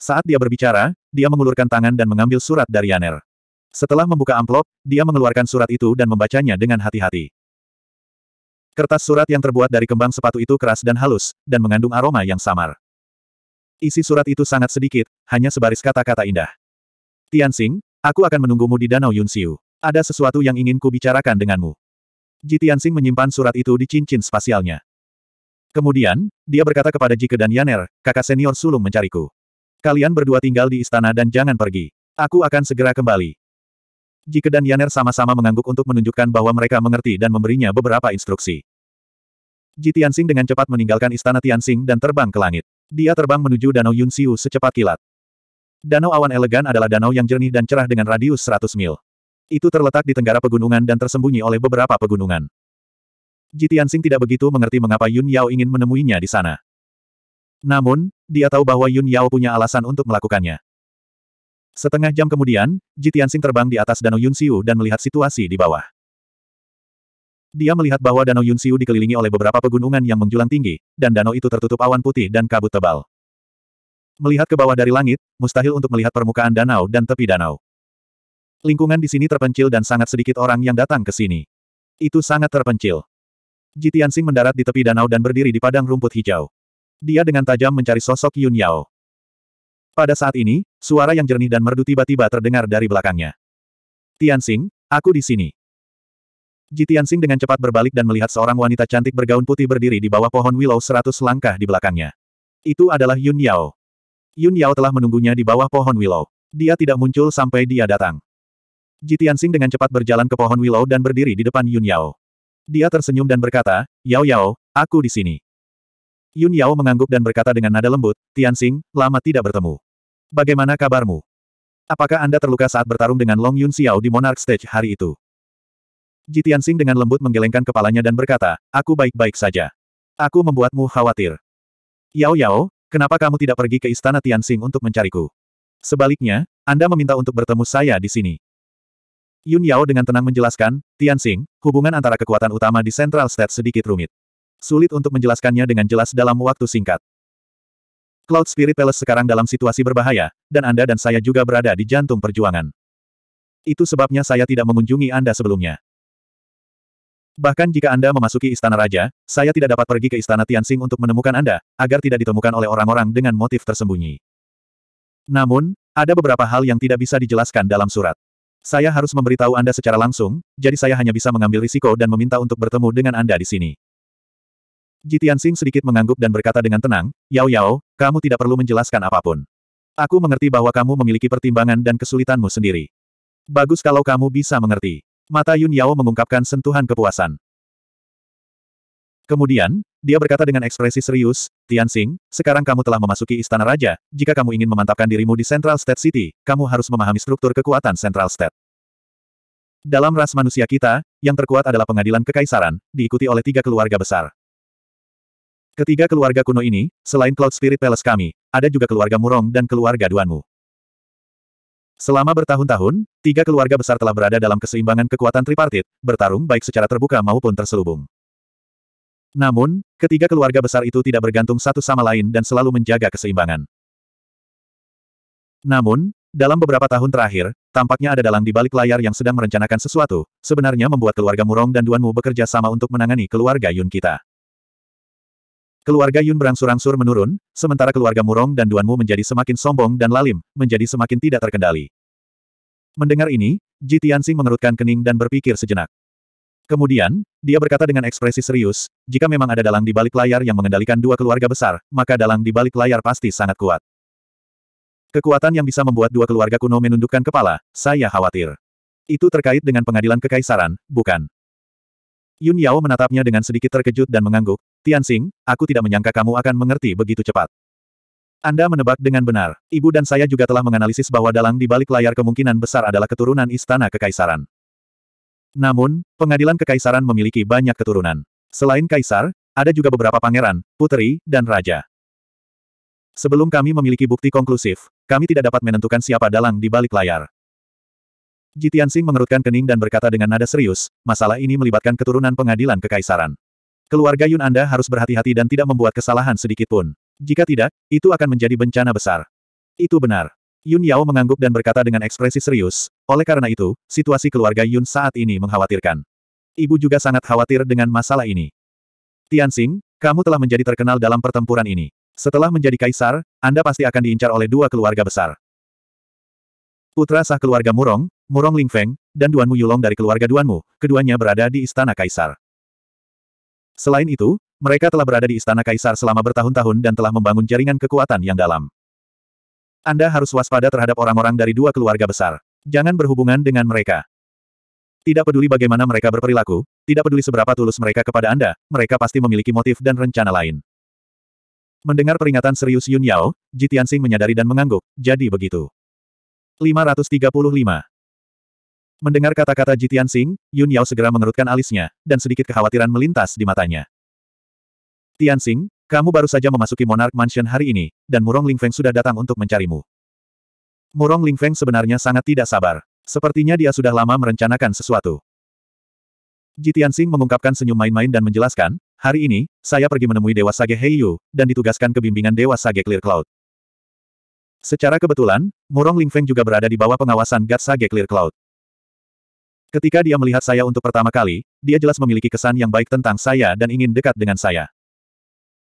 Saat dia berbicara, dia mengulurkan tangan dan mengambil surat dari Yaner. Setelah membuka amplop, dia mengeluarkan surat itu dan membacanya dengan hati-hati. Kertas surat yang terbuat dari kembang sepatu itu keras dan halus, dan mengandung aroma yang samar. Isi surat itu sangat sedikit, hanya sebaris kata-kata indah. Tianxing, aku akan menunggumu di Danau Yunxiu. Ada sesuatu yang ingin ku bicarakan denganmu. Ji Tianxing menyimpan surat itu di cincin spasialnya. Kemudian, dia berkata kepada Jike dan Yaner, kakak senior sulung mencariku. Kalian berdua tinggal di istana dan jangan pergi. Aku akan segera kembali. Jike dan Yaner sama-sama mengangguk untuk menunjukkan bahwa mereka mengerti dan memberinya beberapa instruksi. Ji Tianxing dengan cepat meninggalkan istana Tianxing dan terbang ke langit. Dia terbang menuju Danau Yunxiu secepat kilat. Danau awan elegan adalah danau yang jernih dan cerah dengan radius 100 mil. Itu terletak di tenggara pegunungan dan tersembunyi oleh beberapa pegunungan. Ji Tianxing tidak begitu mengerti mengapa Yun Yao ingin menemuinya di sana. Namun, dia tahu bahwa Yun Yao punya alasan untuk melakukannya. Setengah jam kemudian, Ji Tianxing terbang di atas Danau Yunxiu dan melihat situasi di bawah. Dia melihat bahwa Danau Yunxiu dikelilingi oleh beberapa pegunungan yang menjulang tinggi, dan danau itu tertutup awan putih dan kabut tebal. Melihat ke bawah dari langit, mustahil untuk melihat permukaan danau dan tepi danau. Lingkungan di sini terpencil dan sangat sedikit orang yang datang ke sini. Itu sangat terpencil. Ji Tianxing mendarat di tepi danau dan berdiri di padang rumput hijau. Dia dengan tajam mencari sosok Yun Yao. Pada saat ini, suara yang jernih dan merdu tiba-tiba terdengar dari belakangnya. Tianxing, aku di sini. Ji Tianxing dengan cepat berbalik dan melihat seorang wanita cantik bergaun putih berdiri di bawah pohon willow seratus langkah di belakangnya. Itu adalah Yun Yao. Yun Yao telah menunggunya di bawah pohon willow. Dia tidak muncul sampai dia datang. Ji Tianxing dengan cepat berjalan ke pohon willow dan berdiri di depan Yun Yao. Dia tersenyum dan berkata, Yao Yao, aku di sini. Yun Yao mengangguk dan berkata dengan nada lembut, Tianxing, lama tidak bertemu. Bagaimana kabarmu? Apakah Anda terluka saat bertarung dengan Long Yun Xiao di Monarch Stage hari itu? Ji Tianxing dengan lembut menggelengkan kepalanya dan berkata, Aku baik-baik saja. Aku membuatmu khawatir. Yao Yao, kenapa kamu tidak pergi ke istana Tianxing untuk mencariku? Sebaliknya, Anda meminta untuk bertemu saya di sini. Yun Yao dengan tenang menjelaskan, Tianxing, hubungan antara kekuatan utama di Central State sedikit rumit. Sulit untuk menjelaskannya dengan jelas dalam waktu singkat. Cloud Spirit Palace sekarang dalam situasi berbahaya, dan Anda dan saya juga berada di jantung perjuangan. Itu sebabnya saya tidak mengunjungi Anda sebelumnya. Bahkan jika Anda memasuki Istana Raja, saya tidak dapat pergi ke Istana Tianxing untuk menemukan Anda, agar tidak ditemukan oleh orang-orang dengan motif tersembunyi. Namun, ada beberapa hal yang tidak bisa dijelaskan dalam surat. Saya harus memberitahu Anda secara langsung, jadi saya hanya bisa mengambil risiko dan meminta untuk bertemu dengan Anda di sini. Jitian Sing sedikit mengangguk dan berkata dengan tenang, Yao Yao, kamu tidak perlu menjelaskan apapun. Aku mengerti bahwa kamu memiliki pertimbangan dan kesulitanmu sendiri. Bagus kalau kamu bisa mengerti. Mata Yun Yao mengungkapkan sentuhan kepuasan. Kemudian, dia berkata dengan ekspresi serius, Tian Xing, sekarang kamu telah memasuki Istana Raja, jika kamu ingin memantapkan dirimu di Central State City, kamu harus memahami struktur kekuatan Central State. Dalam ras manusia kita, yang terkuat adalah pengadilan kekaisaran, diikuti oleh tiga keluarga besar. Ketiga keluarga kuno ini, selain Cloud Spirit Palace kami, ada juga keluarga Murong dan keluarga Duanmu. Selama bertahun-tahun, tiga keluarga besar telah berada dalam keseimbangan kekuatan tripartit, bertarung baik secara terbuka maupun terselubung. Namun, ketiga keluarga besar itu tidak bergantung satu sama lain dan selalu menjaga keseimbangan. Namun, dalam beberapa tahun terakhir, tampaknya ada dalang di balik layar yang sedang merencanakan sesuatu, sebenarnya membuat keluarga Murong dan Duanmu bekerja sama untuk menangani keluarga Yun kita. Keluarga Yun berangsur-angsur menurun, sementara keluarga Murong dan Duanmu menjadi semakin sombong dan lalim, menjadi semakin tidak terkendali. Mendengar ini, Ji Tianxing mengerutkan kening dan berpikir sejenak. Kemudian, dia berkata dengan ekspresi serius, jika memang ada dalang di balik layar yang mengendalikan dua keluarga besar, maka dalang di balik layar pasti sangat kuat. Kekuatan yang bisa membuat dua keluarga kuno menundukkan kepala, saya khawatir. Itu terkait dengan pengadilan kekaisaran, bukan? Yun Yao menatapnya dengan sedikit terkejut dan mengangguk, Tianxing, aku tidak menyangka kamu akan mengerti begitu cepat. Anda menebak dengan benar. Ibu dan saya juga telah menganalisis bahwa dalang di balik layar kemungkinan besar adalah keturunan istana kekaisaran. Namun, pengadilan kekaisaran memiliki banyak keturunan. Selain kaisar, ada juga beberapa pangeran, putri, dan raja. Sebelum kami memiliki bukti konklusif, kami tidak dapat menentukan siapa dalang di balik layar. Jitian Singh mengerutkan kening dan berkata dengan nada serius, masalah ini melibatkan keturunan pengadilan kekaisaran. Keluarga Yun Anda harus berhati-hati dan tidak membuat kesalahan sedikitpun. Jika tidak, itu akan menjadi bencana besar. Itu benar. Yun Yao mengangguk dan berkata dengan ekspresi serius, oleh karena itu, situasi keluarga Yun saat ini mengkhawatirkan. Ibu juga sangat khawatir dengan masalah ini. Tianxing, kamu telah menjadi terkenal dalam pertempuran ini. Setelah menjadi kaisar, Anda pasti akan diincar oleh dua keluarga besar. Putra sah keluarga Murong, Murong Lingfeng, dan Duanmu Yulong dari keluarga Duanmu, keduanya berada di istana kaisar. Selain itu, mereka telah berada di Istana Kaisar selama bertahun-tahun dan telah membangun jaringan kekuatan yang dalam. Anda harus waspada terhadap orang-orang dari dua keluarga besar. Jangan berhubungan dengan mereka. Tidak peduli bagaimana mereka berperilaku, tidak peduli seberapa tulus mereka kepada Anda, mereka pasti memiliki motif dan rencana lain. Mendengar peringatan serius Yun Yao, Ji Tianxing menyadari dan mengangguk, jadi begitu. 535. Mendengar kata-kata Jitian Sing, Yun Yao segera mengerutkan alisnya, dan sedikit kekhawatiran melintas di matanya. Tian Sing, kamu baru saja memasuki Monarch Mansion hari ini, dan Murong Lingfeng sudah datang untuk mencarimu. Murong Lingfeng sebenarnya sangat tidak sabar. Sepertinya dia sudah lama merencanakan sesuatu. Jitian Sing mengungkapkan senyum main-main dan menjelaskan, hari ini, saya pergi menemui Dewa Sage Heiyu, dan ditugaskan ke bimbingan Dewa Sage Clear Cloud. Secara kebetulan, Murong Lingfeng juga berada di bawah pengawasan God Sage Clear Cloud. Ketika dia melihat saya untuk pertama kali, dia jelas memiliki kesan yang baik tentang saya dan ingin dekat dengan saya.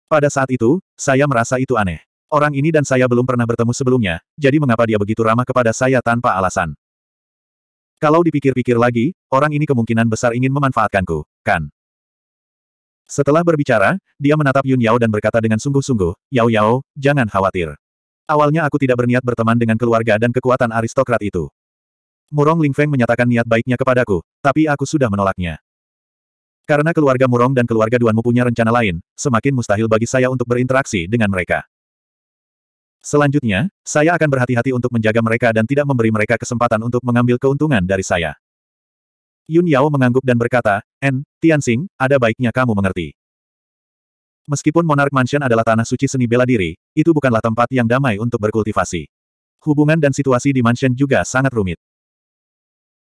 Pada saat itu, saya merasa itu aneh. Orang ini dan saya belum pernah bertemu sebelumnya, jadi mengapa dia begitu ramah kepada saya tanpa alasan? Kalau dipikir-pikir lagi, orang ini kemungkinan besar ingin memanfaatkanku, kan? Setelah berbicara, dia menatap Yun Yao dan berkata dengan sungguh-sungguh, Yao Yao, jangan khawatir. Awalnya aku tidak berniat berteman dengan keluarga dan kekuatan aristokrat itu. Murong Ling Feng menyatakan niat baiknya kepadaku, tapi aku sudah menolaknya. Karena keluarga Murong dan keluarga Duanmu punya rencana lain, semakin mustahil bagi saya untuk berinteraksi dengan mereka. Selanjutnya, saya akan berhati-hati untuk menjaga mereka dan tidak memberi mereka kesempatan untuk mengambil keuntungan dari saya. Yun Yao mengangguk dan berkata, En, Tianxing, ada baiknya kamu mengerti. Meskipun Monarch Mansion adalah tanah suci seni bela diri, itu bukanlah tempat yang damai untuk berkultivasi. Hubungan dan situasi di mansion juga sangat rumit.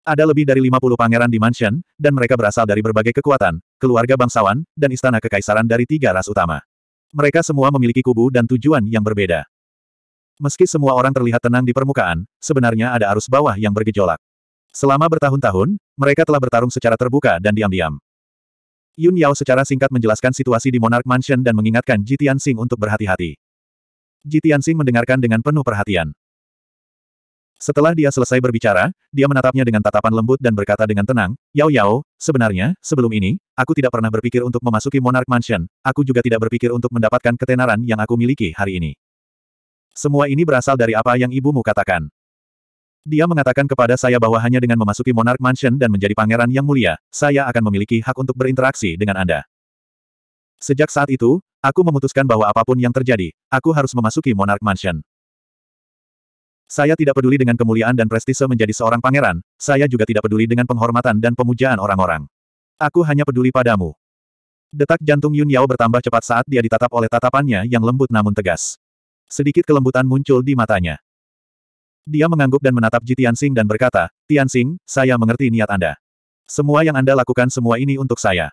Ada lebih dari 50 pangeran di mansion, dan mereka berasal dari berbagai kekuatan, keluarga bangsawan, dan istana kekaisaran dari tiga ras utama. Mereka semua memiliki kubu dan tujuan yang berbeda. Meski semua orang terlihat tenang di permukaan, sebenarnya ada arus bawah yang bergejolak. Selama bertahun-tahun, mereka telah bertarung secara terbuka dan diam-diam. Yun Yao secara singkat menjelaskan situasi di Monarch Mansion dan mengingatkan Jitian Tianxing untuk berhati-hati. Jitian Tianxing mendengarkan dengan penuh perhatian. Setelah dia selesai berbicara, dia menatapnya dengan tatapan lembut dan berkata dengan tenang, Yao Yao, sebenarnya, sebelum ini, aku tidak pernah berpikir untuk memasuki Monarch Mansion, aku juga tidak berpikir untuk mendapatkan ketenaran yang aku miliki hari ini. Semua ini berasal dari apa yang ibumu katakan. Dia mengatakan kepada saya bahwa hanya dengan memasuki Monarch Mansion dan menjadi pangeran yang mulia, saya akan memiliki hak untuk berinteraksi dengan Anda. Sejak saat itu, aku memutuskan bahwa apapun yang terjadi, aku harus memasuki Monarch Mansion. Saya tidak peduli dengan kemuliaan dan prestise menjadi seorang pangeran, saya juga tidak peduli dengan penghormatan dan pemujaan orang-orang. Aku hanya peduli padamu. Detak jantung Yun Yao bertambah cepat saat dia ditatap oleh tatapannya yang lembut namun tegas. Sedikit kelembutan muncul di matanya. Dia mengangguk dan menatap Ji Tianxing dan berkata, Tianxing, saya mengerti niat Anda. Semua yang Anda lakukan semua ini untuk saya.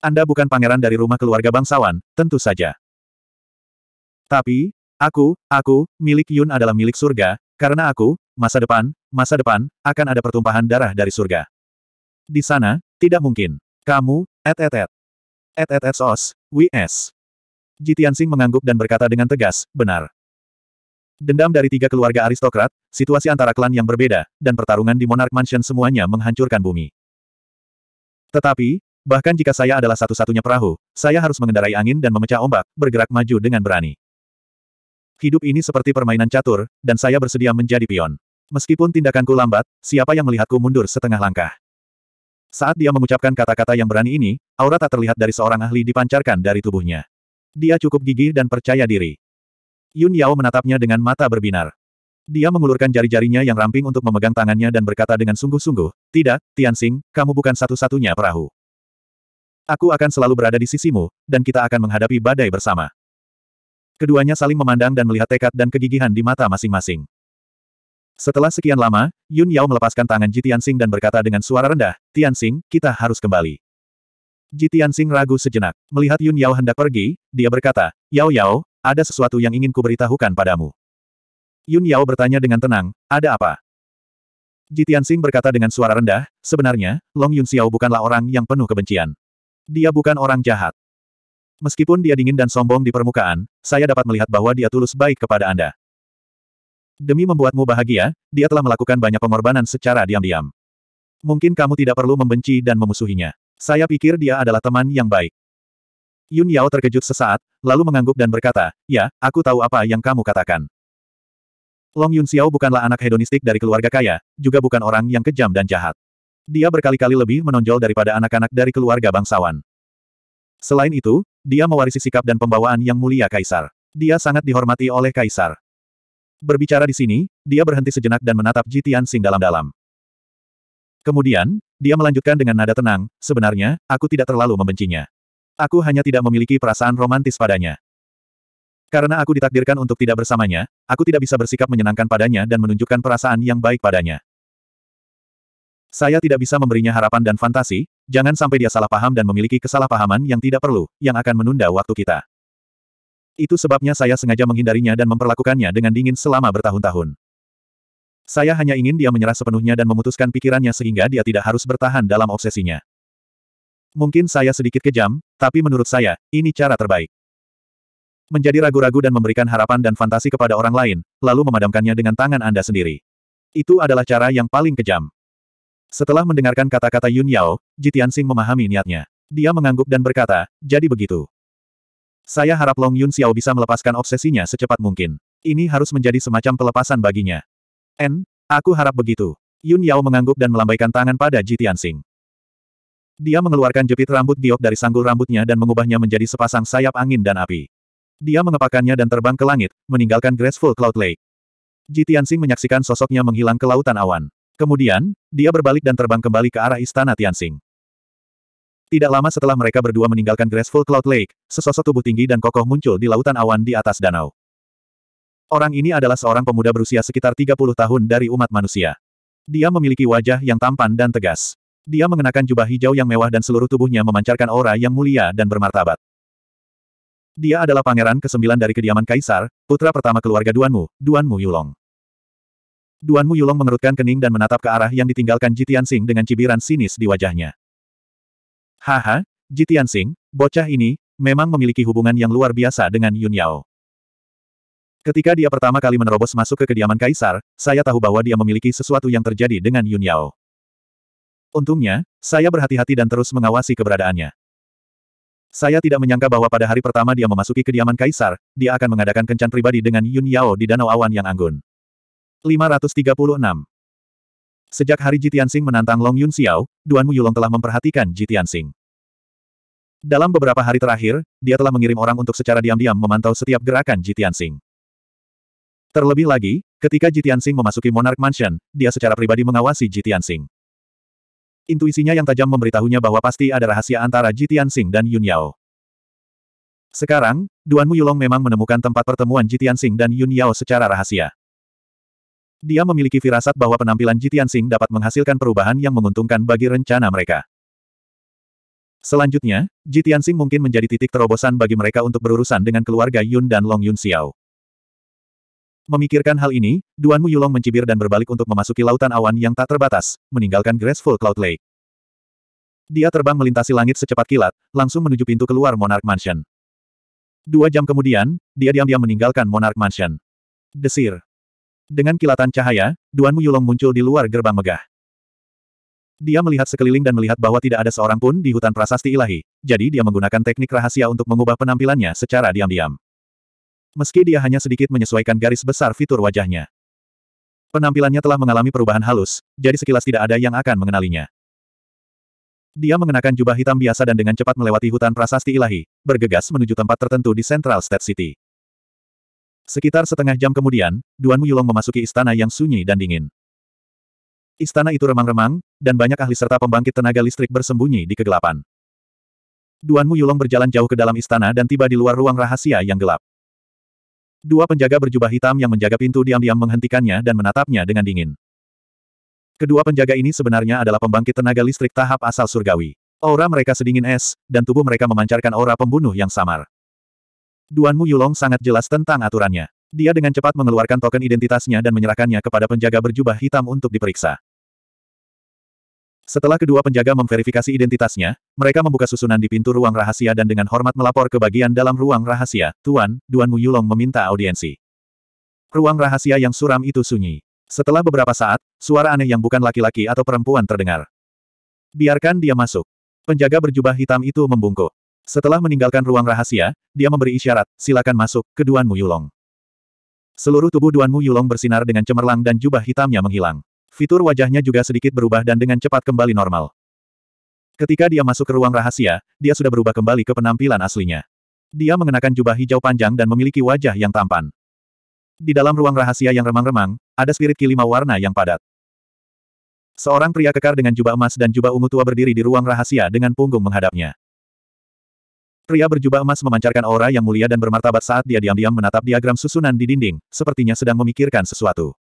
Anda bukan pangeran dari rumah keluarga bangsawan, tentu saja. Tapi, Aku, aku, milik Yun adalah milik surga, karena aku, masa depan, masa depan, akan ada pertumpahan darah dari surga. Di sana, tidak mungkin. Kamu, et et et. Et et et sos, WS. Jitiansing mengangguk dan berkata dengan tegas, benar. Dendam dari tiga keluarga aristokrat, situasi antara klan yang berbeda, dan pertarungan di Monarch Mansion semuanya menghancurkan bumi. Tetapi, bahkan jika saya adalah satu-satunya perahu, saya harus mengendarai angin dan memecah ombak, bergerak maju dengan berani. Hidup ini seperti permainan catur, dan saya bersedia menjadi pion. Meskipun tindakanku lambat, siapa yang melihatku mundur setengah langkah? Saat dia mengucapkan kata-kata yang berani ini, aura tak terlihat dari seorang ahli dipancarkan dari tubuhnya. Dia cukup gigih dan percaya diri. Yun Yao menatapnya dengan mata berbinar. Dia mengulurkan jari-jarinya yang ramping untuk memegang tangannya dan berkata dengan sungguh-sungguh, Tidak, Tianxing, kamu bukan satu-satunya perahu. Aku akan selalu berada di sisimu, dan kita akan menghadapi badai bersama. Keduanya saling memandang dan melihat tekad dan kegigihan di mata masing-masing. Setelah sekian lama, Yun Yao melepaskan tangan Ji Tianxing dan berkata dengan suara rendah, Tianxing, kita harus kembali. Ji Tianxing ragu sejenak. Melihat Yun Yao hendak pergi, dia berkata, Yao Yao, ada sesuatu yang ingin kuberitahukan padamu. Yun Yao bertanya dengan tenang, ada apa? Ji Tianxing berkata dengan suara rendah, sebenarnya, Long Yun Xiao bukanlah orang yang penuh kebencian. Dia bukan orang jahat. Meskipun dia dingin dan sombong di permukaan, saya dapat melihat bahwa dia tulus baik kepada Anda. Demi membuatmu bahagia, dia telah melakukan banyak pengorbanan secara diam-diam. Mungkin kamu tidak perlu membenci dan memusuhinya. Saya pikir dia adalah teman yang baik. Yun Yao terkejut sesaat, lalu mengangguk dan berkata, Ya, aku tahu apa yang kamu katakan. Long Yun Xiao bukanlah anak hedonistik dari keluarga kaya, juga bukan orang yang kejam dan jahat. Dia berkali-kali lebih menonjol daripada anak-anak dari keluarga bangsawan. Selain itu, dia mewarisi sikap dan pembawaan yang mulia Kaisar. Dia sangat dihormati oleh Kaisar. Berbicara di sini, dia berhenti sejenak dan menatap Jitian sing dalam-dalam. Kemudian, dia melanjutkan dengan nada tenang, sebenarnya, aku tidak terlalu membencinya. Aku hanya tidak memiliki perasaan romantis padanya. Karena aku ditakdirkan untuk tidak bersamanya, aku tidak bisa bersikap menyenangkan padanya dan menunjukkan perasaan yang baik padanya. Saya tidak bisa memberinya harapan dan fantasi, jangan sampai dia salah paham dan memiliki kesalahpahaman yang tidak perlu, yang akan menunda waktu kita. Itu sebabnya saya sengaja menghindarinya dan memperlakukannya dengan dingin selama bertahun-tahun. Saya hanya ingin dia menyerah sepenuhnya dan memutuskan pikirannya sehingga dia tidak harus bertahan dalam obsesinya. Mungkin saya sedikit kejam, tapi menurut saya, ini cara terbaik. Menjadi ragu-ragu dan memberikan harapan dan fantasi kepada orang lain, lalu memadamkannya dengan tangan Anda sendiri. Itu adalah cara yang paling kejam. Setelah mendengarkan kata-kata Yun Yao, Jitian Xing memahami niatnya. Dia mengangguk dan berkata, jadi begitu. Saya harap Long Yun Xiao bisa melepaskan obsesinya secepat mungkin. Ini harus menjadi semacam pelepasan baginya. N, aku harap begitu. Yun Yao mengangguk dan melambaikan tangan pada Jitian Xing. Dia mengeluarkan jepit rambut giok dari sanggul rambutnya dan mengubahnya menjadi sepasang sayap angin dan api. Dia mengepakannya dan terbang ke langit, meninggalkan Graceful Cloud Lake. Jitian Xing menyaksikan sosoknya menghilang ke lautan awan. Kemudian, dia berbalik dan terbang kembali ke arah istana Tianxing. Tidak lama setelah mereka berdua meninggalkan Graceful Cloud Lake, sesosok tubuh tinggi dan kokoh muncul di lautan awan di atas danau. Orang ini adalah seorang pemuda berusia sekitar 30 tahun dari umat manusia. Dia memiliki wajah yang tampan dan tegas. Dia mengenakan jubah hijau yang mewah dan seluruh tubuhnya memancarkan aura yang mulia dan bermartabat. Dia adalah pangeran kesembilan dari kediaman kaisar, putra pertama keluarga Duanmu, Duanmu Yulong. Duan Mu Yulong mengerutkan kening dan menatap ke arah yang ditinggalkan Jitian Sing dengan cibiran sinis di wajahnya. Haha, Jitian Sing, bocah ini, memang memiliki hubungan yang luar biasa dengan Yun Yao. Ketika dia pertama kali menerobos masuk ke kediaman Kaisar, saya tahu bahwa dia memiliki sesuatu yang terjadi dengan Yun Yao. Untungnya, saya berhati-hati dan terus mengawasi keberadaannya. Saya tidak menyangka bahwa pada hari pertama dia memasuki kediaman kaisar, dia akan mengadakan kencan pribadi dengan Yun Yao di Danau Awan yang anggun. 536. Sejak hari Jitiansing menantang Long Yun Xiao, Duan Mu Yulong telah memperhatikan Jitiansing. Dalam beberapa hari terakhir, dia telah mengirim orang untuk secara diam-diam memantau setiap gerakan Jitiansing. Terlebih lagi, ketika Jitiansing memasuki Monarch Mansion, dia secara pribadi mengawasi Jitiansing. Intuisinya yang tajam memberitahunya bahwa pasti ada rahasia antara Jitiansing dan Yun Yao. Sekarang, Duan Mu Yulong memang menemukan tempat pertemuan Jitiansing dan Yun Yao secara rahasia. Dia memiliki firasat bahwa penampilan Jitian Sing dapat menghasilkan perubahan yang menguntungkan bagi rencana mereka. Selanjutnya, Jitian Sing mungkin menjadi titik terobosan bagi mereka untuk berurusan dengan keluarga Yun dan Long Yun Xiao. Memikirkan hal ini, Duan Mu Yulong mencibir dan berbalik untuk memasuki lautan awan yang tak terbatas, meninggalkan Graceful Cloud Lake. Dia terbang melintasi langit secepat kilat, langsung menuju pintu keluar Monarch Mansion. Dua jam kemudian, dia diam-diam meninggalkan Monarch Mansion. Desir. Dengan kilatan cahaya, Duan Muyulong muncul di luar gerbang megah. Dia melihat sekeliling dan melihat bahwa tidak ada seorang pun di hutan prasasti ilahi, jadi dia menggunakan teknik rahasia untuk mengubah penampilannya secara diam-diam. Meski dia hanya sedikit menyesuaikan garis besar fitur wajahnya. Penampilannya telah mengalami perubahan halus, jadi sekilas tidak ada yang akan mengenalinya. Dia mengenakan jubah hitam biasa dan dengan cepat melewati hutan prasasti ilahi, bergegas menuju tempat tertentu di Central State City. Sekitar setengah jam kemudian, Duan Yulong memasuki istana yang sunyi dan dingin. Istana itu remang-remang, dan banyak ahli serta pembangkit tenaga listrik bersembunyi di kegelapan. Duan Yulong berjalan jauh ke dalam istana dan tiba di luar ruang rahasia yang gelap. Dua penjaga berjubah hitam yang menjaga pintu diam-diam menghentikannya dan menatapnya dengan dingin. Kedua penjaga ini sebenarnya adalah pembangkit tenaga listrik tahap asal surgawi. Aura mereka sedingin es, dan tubuh mereka memancarkan aura pembunuh yang samar. Duan Mu Yulong sangat jelas tentang aturannya. Dia dengan cepat mengeluarkan token identitasnya dan menyerahkannya kepada penjaga berjubah hitam untuk diperiksa. Setelah kedua penjaga memverifikasi identitasnya, mereka membuka susunan di pintu ruang rahasia dan dengan hormat melapor ke bagian dalam ruang rahasia, Tuan, Duan Mu Yulong meminta audiensi. Ruang rahasia yang suram itu sunyi. Setelah beberapa saat, suara aneh yang bukan laki-laki atau perempuan terdengar. Biarkan dia masuk. Penjaga berjubah hitam itu membungkuk. Setelah meninggalkan ruang rahasia, dia memberi isyarat, silakan masuk, ke Duan Yulong. Seluruh tubuh Duan Yulong bersinar dengan cemerlang dan jubah hitamnya menghilang. Fitur wajahnya juga sedikit berubah dan dengan cepat kembali normal. Ketika dia masuk ke ruang rahasia, dia sudah berubah kembali ke penampilan aslinya. Dia mengenakan jubah hijau panjang dan memiliki wajah yang tampan. Di dalam ruang rahasia yang remang-remang, ada spirit kilima warna yang padat. Seorang pria kekar dengan jubah emas dan jubah ungu tua berdiri di ruang rahasia dengan punggung menghadapnya. Pria berjubah emas memancarkan aura yang mulia dan bermartabat saat dia diam-diam menatap diagram susunan di dinding, sepertinya sedang memikirkan sesuatu.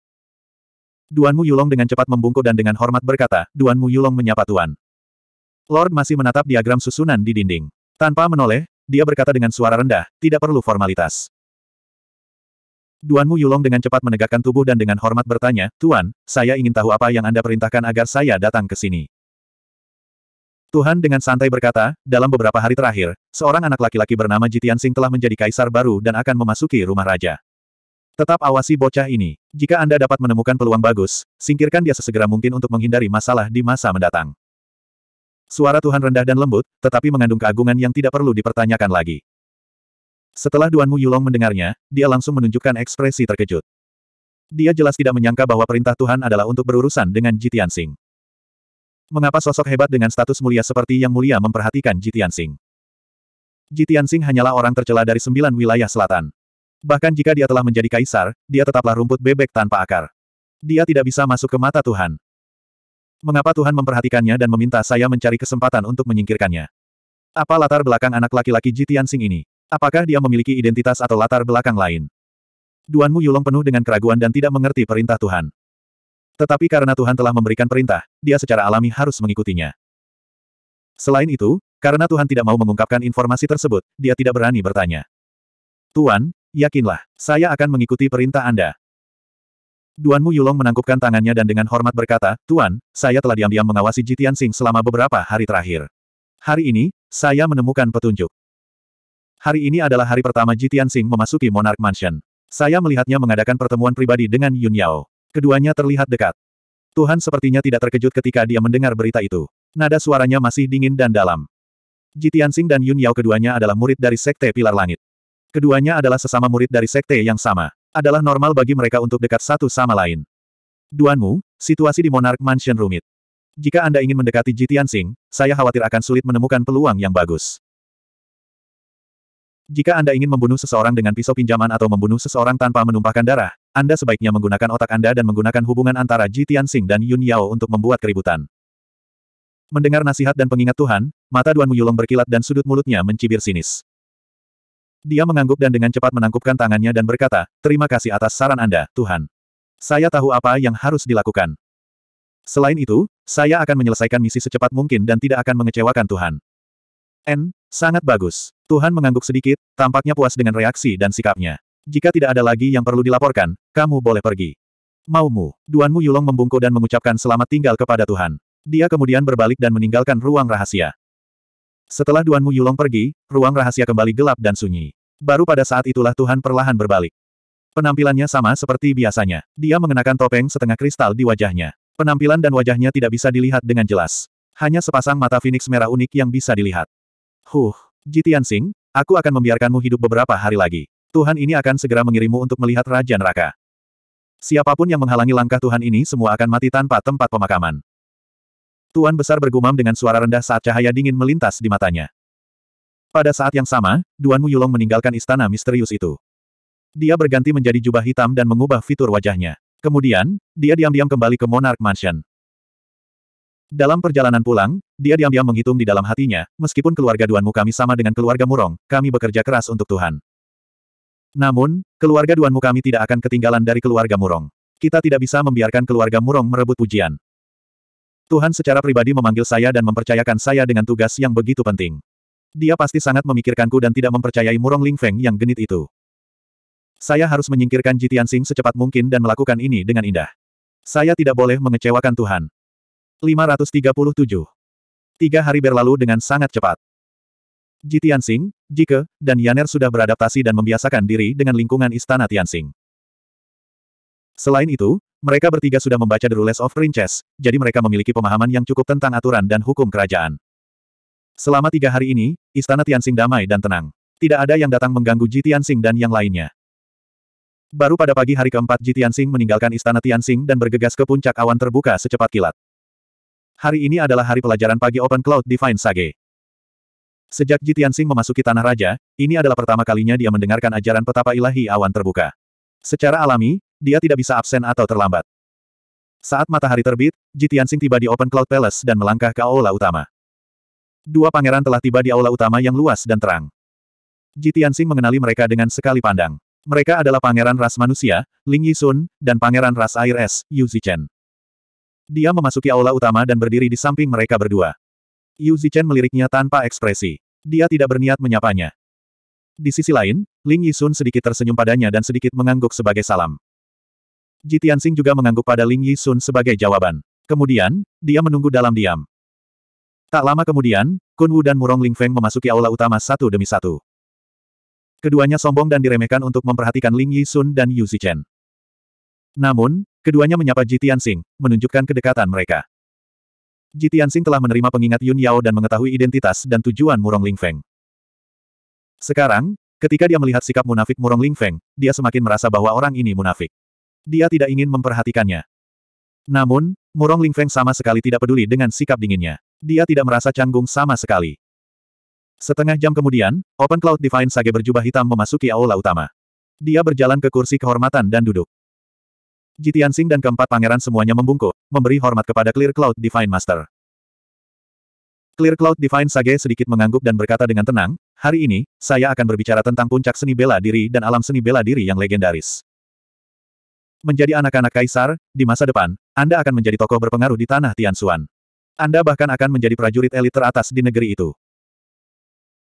Duan Mu Yulong dengan cepat membungkuk dan dengan hormat berkata, Duan Mu Yulong menyapa Tuan. Lord masih menatap diagram susunan di dinding. Tanpa menoleh, dia berkata dengan suara rendah, tidak perlu formalitas. Duan Mu Yulong dengan cepat menegakkan tubuh dan dengan hormat bertanya, Tuan, saya ingin tahu apa yang Anda perintahkan agar saya datang ke sini. Tuhan dengan santai berkata, dalam beberapa hari terakhir, seorang anak laki-laki bernama Jitian Sing telah menjadi kaisar baru dan akan memasuki rumah raja. Tetap awasi bocah ini. Jika Anda dapat menemukan peluang bagus, singkirkan dia sesegera mungkin untuk menghindari masalah di masa mendatang. Suara Tuhan rendah dan lembut, tetapi mengandung keagungan yang tidak perlu dipertanyakan lagi. Setelah Duan Mu Yulong mendengarnya, dia langsung menunjukkan ekspresi terkejut. Dia jelas tidak menyangka bahwa perintah Tuhan adalah untuk berurusan dengan Jitian Sing. Mengapa sosok hebat dengan status mulia seperti Yang Mulia memperhatikan Jitian Sing? Jitian Sing hanyalah orang tercela dari sembilan wilayah selatan. Bahkan jika dia telah menjadi kaisar, dia tetaplah rumput bebek tanpa akar. Dia tidak bisa masuk ke mata Tuhan. Mengapa Tuhan memperhatikannya dan meminta saya mencari kesempatan untuk menyingkirkannya? Apa latar belakang anak laki-laki Jitian Sing ini? Apakah dia memiliki identitas atau latar belakang lain? Duanmu Yulong penuh dengan keraguan dan tidak mengerti perintah Tuhan. Tetapi karena Tuhan telah memberikan perintah, dia secara alami harus mengikutinya. Selain itu, karena Tuhan tidak mau mengungkapkan informasi tersebut, dia tidak berani bertanya. Tuan, yakinlah, saya akan mengikuti perintah Anda. Duan Mu Yulong menangkupkan tangannya dan dengan hormat berkata, Tuan, saya telah diam-diam mengawasi Jitian Sing selama beberapa hari terakhir. Hari ini, saya menemukan petunjuk. Hari ini adalah hari pertama Jitian Sing memasuki Monarch Mansion. Saya melihatnya mengadakan pertemuan pribadi dengan Yun Yao. Keduanya terlihat dekat. Tuhan sepertinya tidak terkejut ketika dia mendengar berita itu. Nada suaranya masih dingin dan dalam. Jitiansing dan Yun Yao keduanya adalah murid dari Sekte Pilar Langit. Keduanya adalah sesama murid dari Sekte yang sama. Adalah normal bagi mereka untuk dekat satu sama lain. Duanmu, situasi di Monarch Mansion rumit. Jika Anda ingin mendekati Jitiansing, saya khawatir akan sulit menemukan peluang yang bagus. Jika Anda ingin membunuh seseorang dengan pisau pinjaman atau membunuh seseorang tanpa menumpahkan darah, anda sebaiknya menggunakan otak Anda dan menggunakan hubungan antara Ji Tianxing dan Yun Yao untuk membuat keributan. Mendengar nasihat dan pengingat Tuhan, mata Duan Muyulong berkilat dan sudut mulutnya mencibir sinis. Dia mengangguk dan dengan cepat menangkupkan tangannya dan berkata, Terima kasih atas saran Anda, Tuhan. Saya tahu apa yang harus dilakukan. Selain itu, saya akan menyelesaikan misi secepat mungkin dan tidak akan mengecewakan Tuhan. N, sangat bagus. Tuhan mengangguk sedikit, tampaknya puas dengan reaksi dan sikapnya jika tidak ada lagi yang perlu dilaporkan, kamu boleh pergi. Maumu, Duanmu Yulong membungkuk dan mengucapkan selamat tinggal kepada Tuhan. Dia kemudian berbalik dan meninggalkan ruang rahasia. Setelah Duanmu Yulong pergi, ruang rahasia kembali gelap dan sunyi. Baru pada saat itulah Tuhan perlahan berbalik. Penampilannya sama seperti biasanya. Dia mengenakan topeng setengah kristal di wajahnya. Penampilan dan wajahnya tidak bisa dilihat dengan jelas. Hanya sepasang mata Phoenix merah unik yang bisa dilihat. Huh, Jitian Sing, aku akan membiarkanmu hidup beberapa hari lagi. Tuhan ini akan segera mengirimmu untuk melihat Raja Neraka. Siapapun yang menghalangi langkah Tuhan ini semua akan mati tanpa tempat pemakaman. Tuan besar bergumam dengan suara rendah saat cahaya dingin melintas di matanya. Pada saat yang sama, Duan Muyulong meninggalkan istana misterius itu. Dia berganti menjadi jubah hitam dan mengubah fitur wajahnya. Kemudian, dia diam-diam kembali ke Monarch Mansion. Dalam perjalanan pulang, dia diam-diam menghitung di dalam hatinya, meskipun keluarga Duanmu kami sama dengan keluarga Murong, kami bekerja keras untuk Tuhan. Namun, keluarga Duanmu kami tidak akan ketinggalan dari keluarga Murong. Kita tidak bisa membiarkan keluarga Murong merebut pujian. Tuhan secara pribadi memanggil saya dan mempercayakan saya dengan tugas yang begitu penting. Dia pasti sangat memikirkanku dan tidak mempercayai Murong Ling Feng yang genit itu. Saya harus menyingkirkan Jitian Sing secepat mungkin dan melakukan ini dengan indah. Saya tidak boleh mengecewakan Tuhan. 537. Tiga hari berlalu dengan sangat cepat. Ji Tianxing, Jike, dan Yaner sudah beradaptasi dan membiasakan diri dengan lingkungan istana Tianxing. Selain itu, mereka bertiga sudah membaca The Rules of Princess, jadi mereka memiliki pemahaman yang cukup tentang aturan dan hukum kerajaan. Selama tiga hari ini, istana Tianxing damai dan tenang. Tidak ada yang datang mengganggu Ji Tianxing dan yang lainnya. Baru pada pagi hari keempat Ji Tianxing meninggalkan istana Tianxing dan bergegas ke puncak awan terbuka secepat kilat. Hari ini adalah hari pelajaran pagi Open Cloud Divine Sage. Sejak Jitiansing memasuki Tanah Raja, ini adalah pertama kalinya dia mendengarkan ajaran petapa ilahi awan terbuka. Secara alami, dia tidak bisa absen atau terlambat. Saat matahari terbit, Jitiansing tiba di Open Cloud Palace dan melangkah ke aula utama. Dua pangeran telah tiba di aula utama yang luas dan terang. Jitiansing mengenali mereka dengan sekali pandang. Mereka adalah pangeran ras manusia, Ling Yi Sun, dan pangeran ras air es, Yu Zichen. Dia memasuki aula utama dan berdiri di samping mereka berdua. Yu Zichen meliriknya tanpa ekspresi. Dia tidak berniat menyapanya. Di sisi lain, Ling Yisun sedikit tersenyum padanya dan sedikit mengangguk sebagai salam. Ji Tianxing juga mengangguk pada Ling Yisun sebagai jawaban. Kemudian, dia menunggu dalam diam. Tak lama kemudian, Kun Wu dan Murong Ling Feng memasuki aula utama satu demi satu. Keduanya sombong dan diremehkan untuk memperhatikan Ling Yisun dan Yu Zichen. Namun, keduanya menyapa Ji Tianxing, menunjukkan kedekatan mereka. Ji Tianxing telah menerima pengingat Yun Yao dan mengetahui identitas dan tujuan Murong Ling Feng. Sekarang, ketika dia melihat sikap munafik Murong Ling Feng, dia semakin merasa bahwa orang ini munafik. Dia tidak ingin memperhatikannya. Namun, Murong Ling Feng sama sekali tidak peduli dengan sikap dinginnya. Dia tidak merasa canggung sama sekali. Setengah jam kemudian, Open Cloud Divine Sage berjubah hitam memasuki aula utama. Dia berjalan ke kursi kehormatan dan duduk. Jitian Sing dan keempat pangeran semuanya membungkuk, memberi hormat kepada Clear Cloud Divine Master. Clear Cloud Divine Sage sedikit mengangguk dan berkata dengan tenang, hari ini, saya akan berbicara tentang puncak seni bela diri dan alam seni bela diri yang legendaris. Menjadi anak-anak kaisar, di masa depan, Anda akan menjadi tokoh berpengaruh di tanah Tianxuan. Anda bahkan akan menjadi prajurit elit teratas di negeri itu.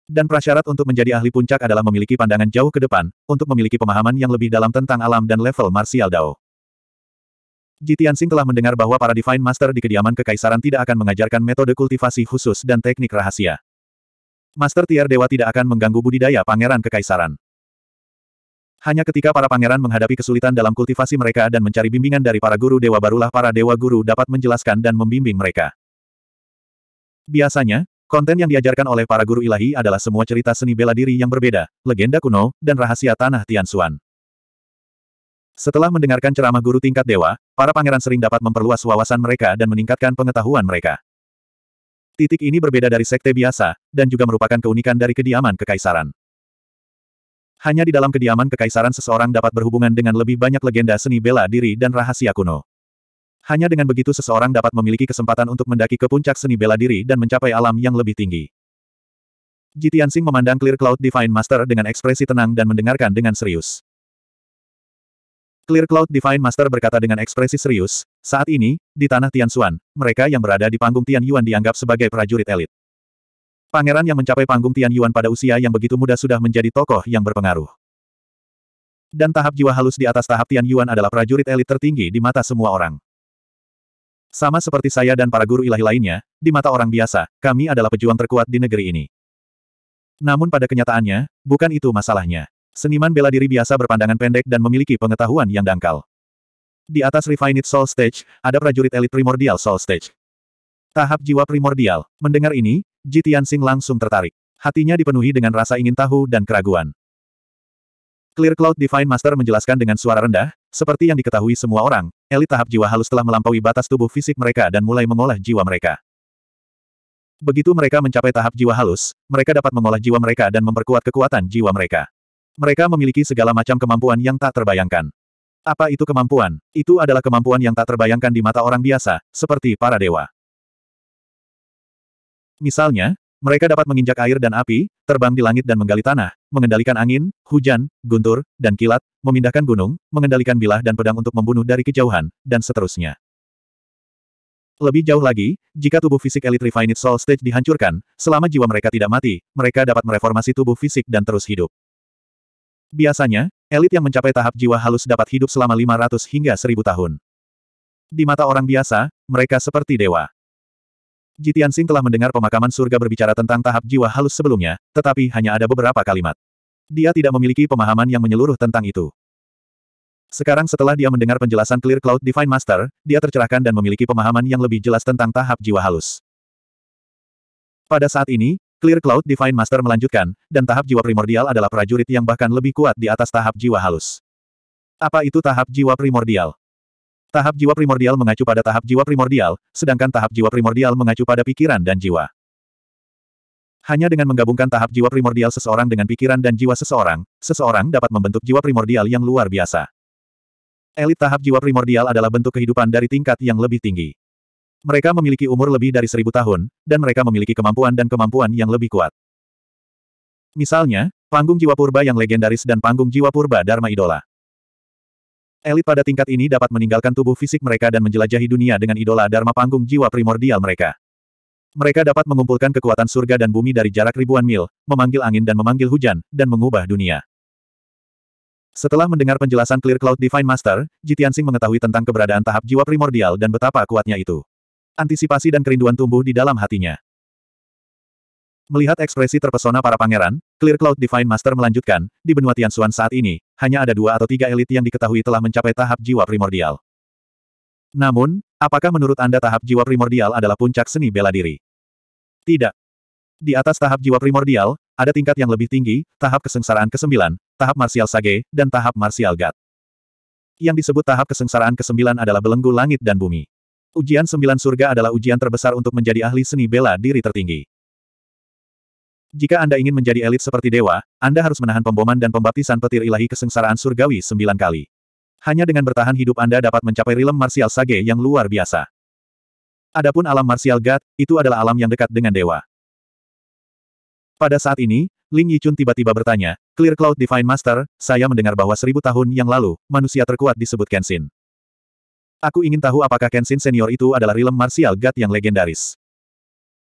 Dan prasyarat untuk menjadi ahli puncak adalah memiliki pandangan jauh ke depan, untuk memiliki pemahaman yang lebih dalam tentang alam dan level martial Dao. Jitiansing telah mendengar bahwa para Divine Master di kediaman kekaisaran tidak akan mengajarkan metode kultivasi khusus dan teknik rahasia. Master Tier Dewa tidak akan mengganggu budidaya pangeran kekaisaran. Hanya ketika para pangeran menghadapi kesulitan dalam kultivasi mereka dan mencari bimbingan dari para guru dewa barulah para dewa guru dapat menjelaskan dan membimbing mereka. Biasanya, konten yang diajarkan oleh para guru ilahi adalah semua cerita seni bela diri yang berbeda, legenda kuno, dan rahasia tanah Tian Xuan. Setelah mendengarkan ceramah guru tingkat dewa, para pangeran sering dapat memperluas wawasan mereka dan meningkatkan pengetahuan mereka. Titik ini berbeda dari sekte biasa, dan juga merupakan keunikan dari kediaman kekaisaran. Hanya di dalam kediaman kekaisaran seseorang dapat berhubungan dengan lebih banyak legenda seni bela diri dan rahasia kuno. Hanya dengan begitu seseorang dapat memiliki kesempatan untuk mendaki ke puncak seni bela diri dan mencapai alam yang lebih tinggi. Jitian Singh memandang Clear Cloud Divine Master dengan ekspresi tenang dan mendengarkan dengan serius. Clear Cloud Divine Master berkata dengan ekspresi serius, saat ini, di tanah Tian Xuan, mereka yang berada di panggung Tian Yuan dianggap sebagai prajurit elit. Pangeran yang mencapai panggung Tian Yuan pada usia yang begitu muda sudah menjadi tokoh yang berpengaruh. Dan tahap jiwa halus di atas tahap Tian Yuan adalah prajurit elit tertinggi di mata semua orang. Sama seperti saya dan para guru ilahi lainnya, di mata orang biasa, kami adalah pejuang terkuat di negeri ini. Namun pada kenyataannya, bukan itu masalahnya. Seniman bela diri biasa berpandangan pendek dan memiliki pengetahuan yang dangkal. Di atas Refined Soul Stage, ada prajurit elit primordial Soul Stage. Tahap jiwa primordial. Mendengar ini, Ji Tianxing langsung tertarik. Hatinya dipenuhi dengan rasa ingin tahu dan keraguan. Clear Cloud Divine Master menjelaskan dengan suara rendah, seperti yang diketahui semua orang, elit tahap jiwa halus telah melampaui batas tubuh fisik mereka dan mulai mengolah jiwa mereka. Begitu mereka mencapai tahap jiwa halus, mereka dapat mengolah jiwa mereka dan memperkuat kekuatan jiwa mereka. Mereka memiliki segala macam kemampuan yang tak terbayangkan. Apa itu kemampuan? Itu adalah kemampuan yang tak terbayangkan di mata orang biasa, seperti para dewa. Misalnya, mereka dapat menginjak air dan api, terbang di langit dan menggali tanah, mengendalikan angin, hujan, guntur, dan kilat, memindahkan gunung, mengendalikan bilah dan pedang untuk membunuh dari kejauhan, dan seterusnya. Lebih jauh lagi, jika tubuh fisik Elite Refined Soul Stage dihancurkan, selama jiwa mereka tidak mati, mereka dapat mereformasi tubuh fisik dan terus hidup. Biasanya, elit yang mencapai tahap jiwa halus dapat hidup selama 500 hingga 1000 tahun. Di mata orang biasa, mereka seperti dewa. Jitian Sing telah mendengar pemakaman surga berbicara tentang tahap jiwa halus sebelumnya, tetapi hanya ada beberapa kalimat. Dia tidak memiliki pemahaman yang menyeluruh tentang itu. Sekarang setelah dia mendengar penjelasan Clear Cloud Divine Master, dia tercerahkan dan memiliki pemahaman yang lebih jelas tentang tahap jiwa halus. Pada saat ini, Clear Cloud Divine Master melanjutkan, dan tahap jiwa primordial adalah prajurit yang bahkan lebih kuat di atas tahap jiwa halus. Apa itu tahap jiwa primordial? Tahap jiwa primordial mengacu pada tahap jiwa primordial, sedangkan tahap jiwa primordial mengacu pada pikiran dan jiwa. Hanya dengan menggabungkan tahap jiwa primordial seseorang dengan pikiran dan jiwa seseorang, seseorang dapat membentuk jiwa primordial yang luar biasa. Elit tahap jiwa primordial adalah bentuk kehidupan dari tingkat yang lebih tinggi. Mereka memiliki umur lebih dari seribu tahun, dan mereka memiliki kemampuan dan kemampuan yang lebih kuat. Misalnya, panggung jiwa purba yang legendaris dan panggung jiwa purba Dharma Idola. Elit pada tingkat ini dapat meninggalkan tubuh fisik mereka dan menjelajahi dunia dengan idola Dharma panggung jiwa primordial mereka. Mereka dapat mengumpulkan kekuatan surga dan bumi dari jarak ribuan mil, memanggil angin dan memanggil hujan, dan mengubah dunia. Setelah mendengar penjelasan Clear Cloud Divine Master, Jitiansing mengetahui tentang keberadaan tahap jiwa primordial dan betapa kuatnya itu. Antisipasi dan kerinduan tumbuh di dalam hatinya. Melihat ekspresi terpesona para pangeran, Clear Cloud Divine Master melanjutkan, di benua Tianxuan saat ini, hanya ada dua atau tiga elit yang diketahui telah mencapai tahap jiwa primordial. Namun, apakah menurut Anda tahap jiwa primordial adalah puncak seni bela diri? Tidak. Di atas tahap jiwa primordial, ada tingkat yang lebih tinggi, tahap kesengsaraan ke-9, tahap martial sage, dan tahap martial god. Yang disebut tahap kesengsaraan ke-9 adalah belenggu langit dan bumi. Ujian Sembilan Surga adalah ujian terbesar untuk menjadi ahli seni bela diri tertinggi. Jika Anda ingin menjadi elit seperti dewa, Anda harus menahan pemboman dan pembaptisan petir ilahi kesengsaraan surgawi sembilan kali. Hanya dengan bertahan hidup Anda dapat mencapai rilem martial sage yang luar biasa. Adapun alam martial god, itu adalah alam yang dekat dengan dewa. Pada saat ini, Ling Yichun tiba-tiba bertanya, Clear Cloud Divine Master, saya mendengar bahwa seribu tahun yang lalu, manusia terkuat disebut Kenshin. Aku ingin tahu apakah Kenshin senior itu adalah realm martial god yang legendaris.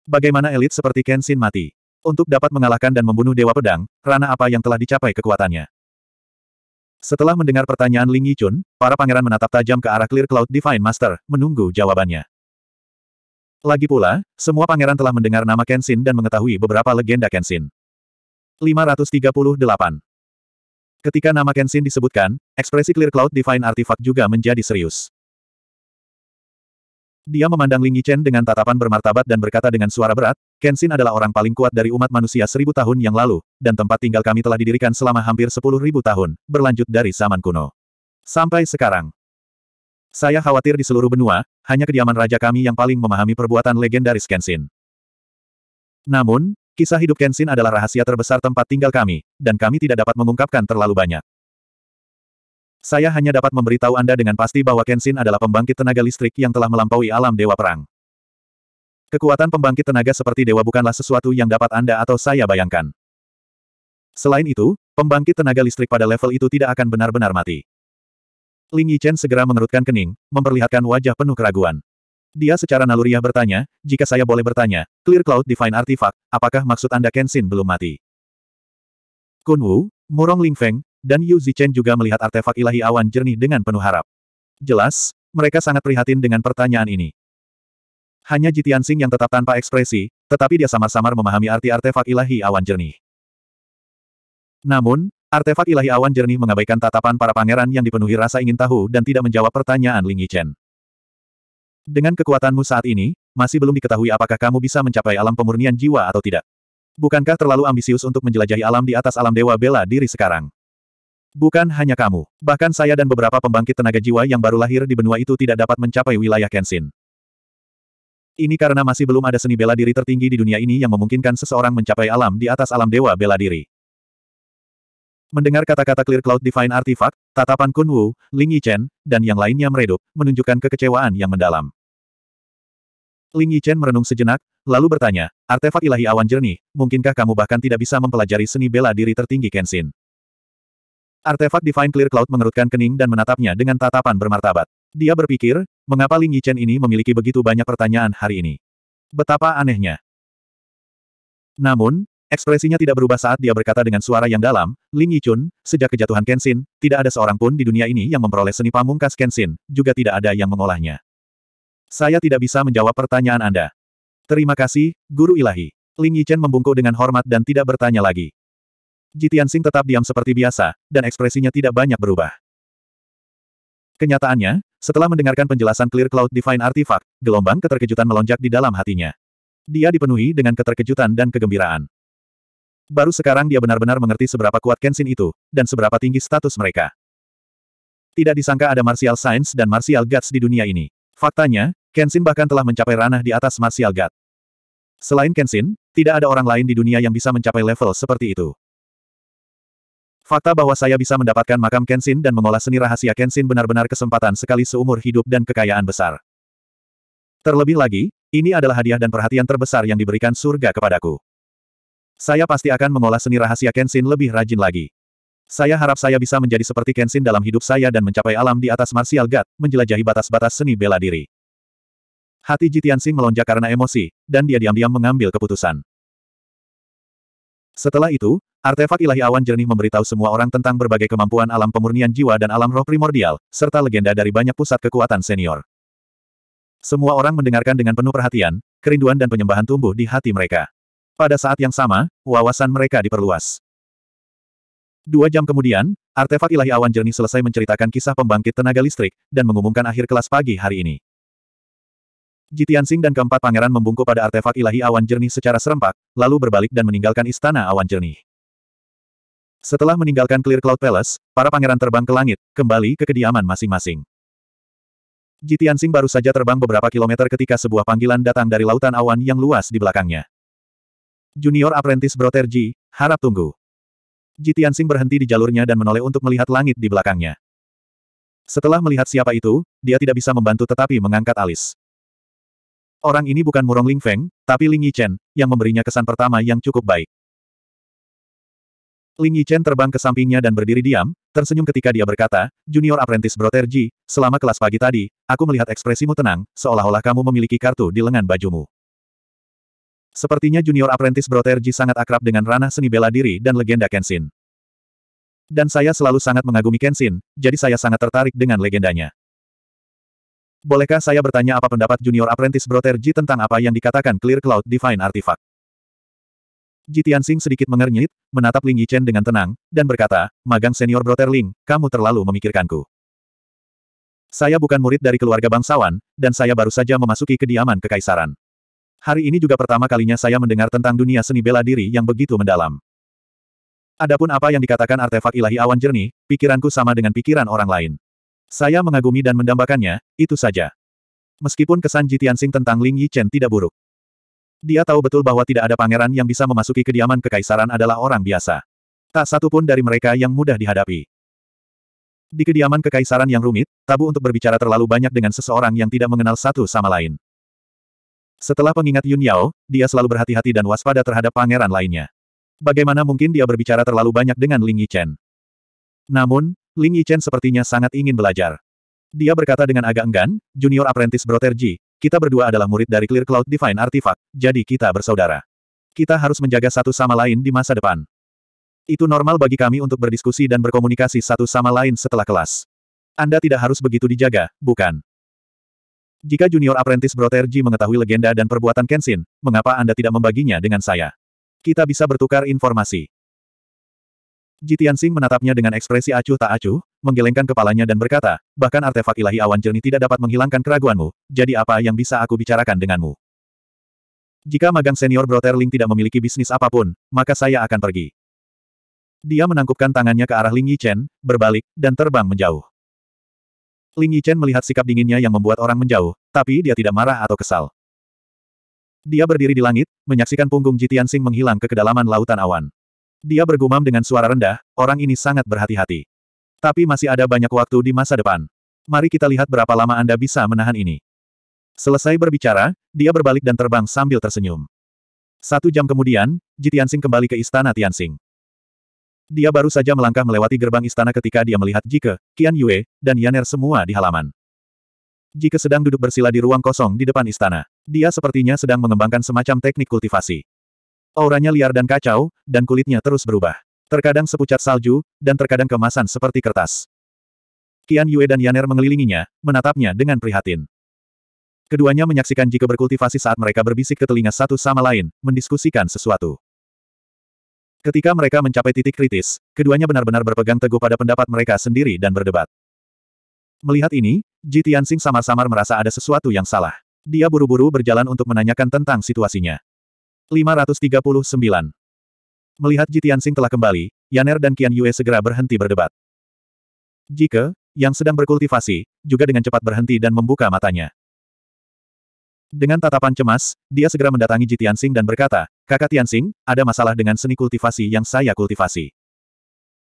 Bagaimana elit seperti Kenshin mati? Untuk dapat mengalahkan dan membunuh Dewa Pedang, Rana apa yang telah dicapai kekuatannya? Setelah mendengar pertanyaan Ling Yichun, para pangeran menatap tajam ke arah Clear Cloud Divine Master, menunggu jawabannya. Lagi pula, semua pangeran telah mendengar nama Kenshin dan mengetahui beberapa legenda Kenshin. 538 Ketika nama Kenshin disebutkan, ekspresi Clear Cloud Divine Artifact juga menjadi serius. Dia memandang Ling Yichen dengan tatapan bermartabat dan berkata dengan suara berat, Kenshin adalah orang paling kuat dari umat manusia seribu tahun yang lalu, dan tempat tinggal kami telah didirikan selama hampir sepuluh ribu tahun, berlanjut dari zaman kuno. Sampai sekarang. Saya khawatir di seluruh benua, hanya kediaman raja kami yang paling memahami perbuatan legendaris Kenshin. Namun, kisah hidup Kenshin adalah rahasia terbesar tempat tinggal kami, dan kami tidak dapat mengungkapkan terlalu banyak. Saya hanya dapat memberitahu Anda dengan pasti bahwa Kenshin adalah pembangkit tenaga listrik yang telah melampaui alam Dewa Perang. Kekuatan pembangkit tenaga seperti dewa bukanlah sesuatu yang dapat Anda atau saya bayangkan. Selain itu, pembangkit tenaga listrik pada level itu tidak akan benar-benar mati. Ling Yichen segera mengerutkan kening, memperlihatkan wajah penuh keraguan. Dia secara naluriah bertanya, jika saya boleh bertanya, Clear Cloud Divine Artifact, apakah maksud Anda Kenshin belum mati? Kun Wu, Murong Ling Feng, dan Yu Zichen juga melihat artefak ilahi awan jernih dengan penuh harap. Jelas, mereka sangat prihatin dengan pertanyaan ini. Hanya Sing yang tetap tanpa ekspresi, tetapi dia samar-samar memahami arti artefak ilahi awan jernih. Namun, artefak ilahi awan jernih mengabaikan tatapan para pangeran yang dipenuhi rasa ingin tahu dan tidak menjawab pertanyaan Ling Yichen. Dengan kekuatanmu saat ini, masih belum diketahui apakah kamu bisa mencapai alam pemurnian jiwa atau tidak. Bukankah terlalu ambisius untuk menjelajahi alam di atas alam dewa bela diri sekarang? Bukan hanya kamu. Bahkan saya dan beberapa pembangkit tenaga jiwa yang baru lahir di benua itu tidak dapat mencapai wilayah Kenshin. Ini karena masih belum ada seni bela diri tertinggi di dunia ini yang memungkinkan seseorang mencapai alam di atas alam dewa bela diri. Mendengar kata-kata Clear Cloud Divine Artifact, tatapan Kun Wu, Ling Yichen, dan yang lainnya meredup, menunjukkan kekecewaan yang mendalam. Ling Yichen merenung sejenak, lalu bertanya, artefak ilahi awan jernih, mungkinkah kamu bahkan tidak bisa mempelajari seni bela diri tertinggi Kenshin? Artefak Divine Clear Cloud mengerutkan kening dan menatapnya dengan tatapan bermartabat. Dia berpikir, mengapa Ling Yichen ini memiliki begitu banyak pertanyaan hari ini? Betapa anehnya. Namun, ekspresinya tidak berubah saat dia berkata dengan suara yang dalam, Ling Yichun, sejak kejatuhan Kenshin, tidak ada seorang pun di dunia ini yang memperoleh seni pamungkas Kenshin, juga tidak ada yang mengolahnya. Saya tidak bisa menjawab pertanyaan Anda. Terima kasih, Guru Ilahi. Ling Yichen membungkuk dengan hormat dan tidak bertanya lagi. Jitian Sing tetap diam seperti biasa, dan ekspresinya tidak banyak berubah. Kenyataannya, setelah mendengarkan penjelasan Clear Cloud Divine Artifact, gelombang keterkejutan melonjak di dalam hatinya. Dia dipenuhi dengan keterkejutan dan kegembiraan. Baru sekarang dia benar-benar mengerti seberapa kuat Kenshin itu, dan seberapa tinggi status mereka. Tidak disangka ada martial science dan martial guts di dunia ini. Faktanya, Kenshin bahkan telah mencapai ranah di atas martial guts. Selain Kenshin, tidak ada orang lain di dunia yang bisa mencapai level seperti itu. Fakta bahwa saya bisa mendapatkan makam Kenshin dan mengolah seni rahasia Kenshin benar-benar kesempatan sekali seumur hidup dan kekayaan besar. Terlebih lagi, ini adalah hadiah dan perhatian terbesar yang diberikan surga kepadaku. Saya pasti akan mengolah seni rahasia Kenshin lebih rajin lagi. Saya harap saya bisa menjadi seperti Kenshin dalam hidup saya dan mencapai alam di atas martial god, menjelajahi batas-batas seni bela diri. Hati Jitiansing melonjak karena emosi, dan dia diam-diam mengambil keputusan. Setelah itu, Artefak ilahi awan jernih memberitahu semua orang tentang berbagai kemampuan alam pemurnian jiwa dan alam roh primordial, serta legenda dari banyak pusat kekuatan senior. Semua orang mendengarkan dengan penuh perhatian, kerinduan dan penyembahan tumbuh di hati mereka. Pada saat yang sama, wawasan mereka diperluas. Dua jam kemudian, artefak ilahi awan jernih selesai menceritakan kisah pembangkit tenaga listrik, dan mengumumkan akhir kelas pagi hari ini. Jitian Jitiansing dan keempat pangeran membungkuk pada artefak ilahi awan jernih secara serempak, lalu berbalik dan meninggalkan istana awan jernih. Setelah meninggalkan Clear Cloud Palace, para pangeran terbang ke langit, kembali ke kediaman masing-masing. Jitiansing baru saja terbang beberapa kilometer ketika sebuah panggilan datang dari lautan awan yang luas di belakangnya. Junior Apprentice Broter Ji, harap tunggu. Jitiansing berhenti di jalurnya dan menoleh untuk melihat langit di belakangnya. Setelah melihat siapa itu, dia tidak bisa membantu tetapi mengangkat alis. Orang ini bukan Murong Ling Feng, tapi Ling Yichen, yang memberinya kesan pertama yang cukup baik. Ling Yichen terbang ke sampingnya dan berdiri diam, tersenyum ketika dia berkata, Junior Apprentice Brother Ji, selama kelas pagi tadi, aku melihat ekspresimu tenang, seolah-olah kamu memiliki kartu di lengan bajumu. Sepertinya Junior Apprentice Brother Ji sangat akrab dengan ranah seni bela diri dan legenda Kenshin. Dan saya selalu sangat mengagumi Kenshin, jadi saya sangat tertarik dengan legendanya. Bolehkah saya bertanya apa pendapat Junior Apprentice Brother Ji tentang apa yang dikatakan Clear Cloud Divine Artifact? Ji Tianxing sedikit mengernyit, menatap Ling Yichen dengan tenang, dan berkata, Magang senior Brother Ling, kamu terlalu memikirkanku. Saya bukan murid dari keluarga bangsawan, dan saya baru saja memasuki kediaman kekaisaran. Hari ini juga pertama kalinya saya mendengar tentang dunia seni bela diri yang begitu mendalam. Adapun apa yang dikatakan artefak ilahi awan jernih, pikiranku sama dengan pikiran orang lain. Saya mengagumi dan mendambakannya, itu saja. Meskipun kesan Sing tentang Ling Yichen tidak buruk. Dia tahu betul bahwa tidak ada pangeran yang bisa memasuki kediaman kekaisaran adalah orang biasa. Tak satu pun dari mereka yang mudah dihadapi. Di kediaman kekaisaran yang rumit, tabu untuk berbicara terlalu banyak dengan seseorang yang tidak mengenal satu sama lain. Setelah pengingat Yun Yao, dia selalu berhati-hati dan waspada terhadap pangeran lainnya. Bagaimana mungkin dia berbicara terlalu banyak dengan Ling Yichen? Namun, Ling Yichen sepertinya sangat ingin belajar. Dia berkata dengan agak enggan, junior apprentice Broterji, kita berdua adalah murid dari Clear Cloud Divine Artifact, jadi kita bersaudara. Kita harus menjaga satu sama lain di masa depan. Itu normal bagi kami untuk berdiskusi dan berkomunikasi satu sama lain setelah kelas. Anda tidak harus begitu dijaga, bukan? Jika junior apprentice Brother Broterji mengetahui legenda dan perbuatan Kenshin, mengapa Anda tidak membaginya dengan saya? Kita bisa bertukar informasi. Jitian Singh menatapnya dengan ekspresi acuh tak acuh, menggelengkan kepalanya dan berkata, bahkan artefak ilahi awan jernih tidak dapat menghilangkan keraguanmu, jadi apa yang bisa aku bicarakan denganmu? Jika magang senior Broterling tidak memiliki bisnis apapun, maka saya akan pergi. Dia menangkupkan tangannya ke arah Ling Yichen, berbalik, dan terbang menjauh. Ling Yichen melihat sikap dinginnya yang membuat orang menjauh, tapi dia tidak marah atau kesal. Dia berdiri di langit, menyaksikan punggung Jitian Sing menghilang ke kedalaman lautan awan. Dia bergumam dengan suara rendah, orang ini sangat berhati-hati. Tapi masih ada banyak waktu di masa depan. Mari kita lihat berapa lama Anda bisa menahan ini. Selesai berbicara, dia berbalik dan terbang sambil tersenyum. Satu jam kemudian, Ji kembali ke istana Tianxing. Dia baru saja melangkah melewati gerbang istana ketika dia melihat Jike, Qian Yue, dan Yaner semua di halaman. Jike sedang duduk bersila di ruang kosong di depan istana. Dia sepertinya sedang mengembangkan semacam teknik kultivasi. Auranya liar dan kacau, dan kulitnya terus berubah terkadang sepucat salju, dan terkadang kemasan seperti kertas. Kian Yue dan Yaner mengelilinginya, menatapnya dengan prihatin. Keduanya menyaksikan jika berkultivasi saat mereka berbisik ke telinga satu sama lain, mendiskusikan sesuatu. Ketika mereka mencapai titik kritis, keduanya benar-benar berpegang teguh pada pendapat mereka sendiri dan berdebat. Melihat ini, Ji Tianxing samar-samar merasa ada sesuatu yang salah. Dia buru-buru berjalan untuk menanyakan tentang situasinya. 539. Melihat Ji Tianxing telah kembali, Yaner dan Qian Yue segera berhenti berdebat. Jike, yang sedang berkultivasi, juga dengan cepat berhenti dan membuka matanya. Dengan tatapan cemas, dia segera mendatangi Ji Tianxing dan berkata, Kakak Tianxing, ada masalah dengan seni kultivasi yang saya kultivasi.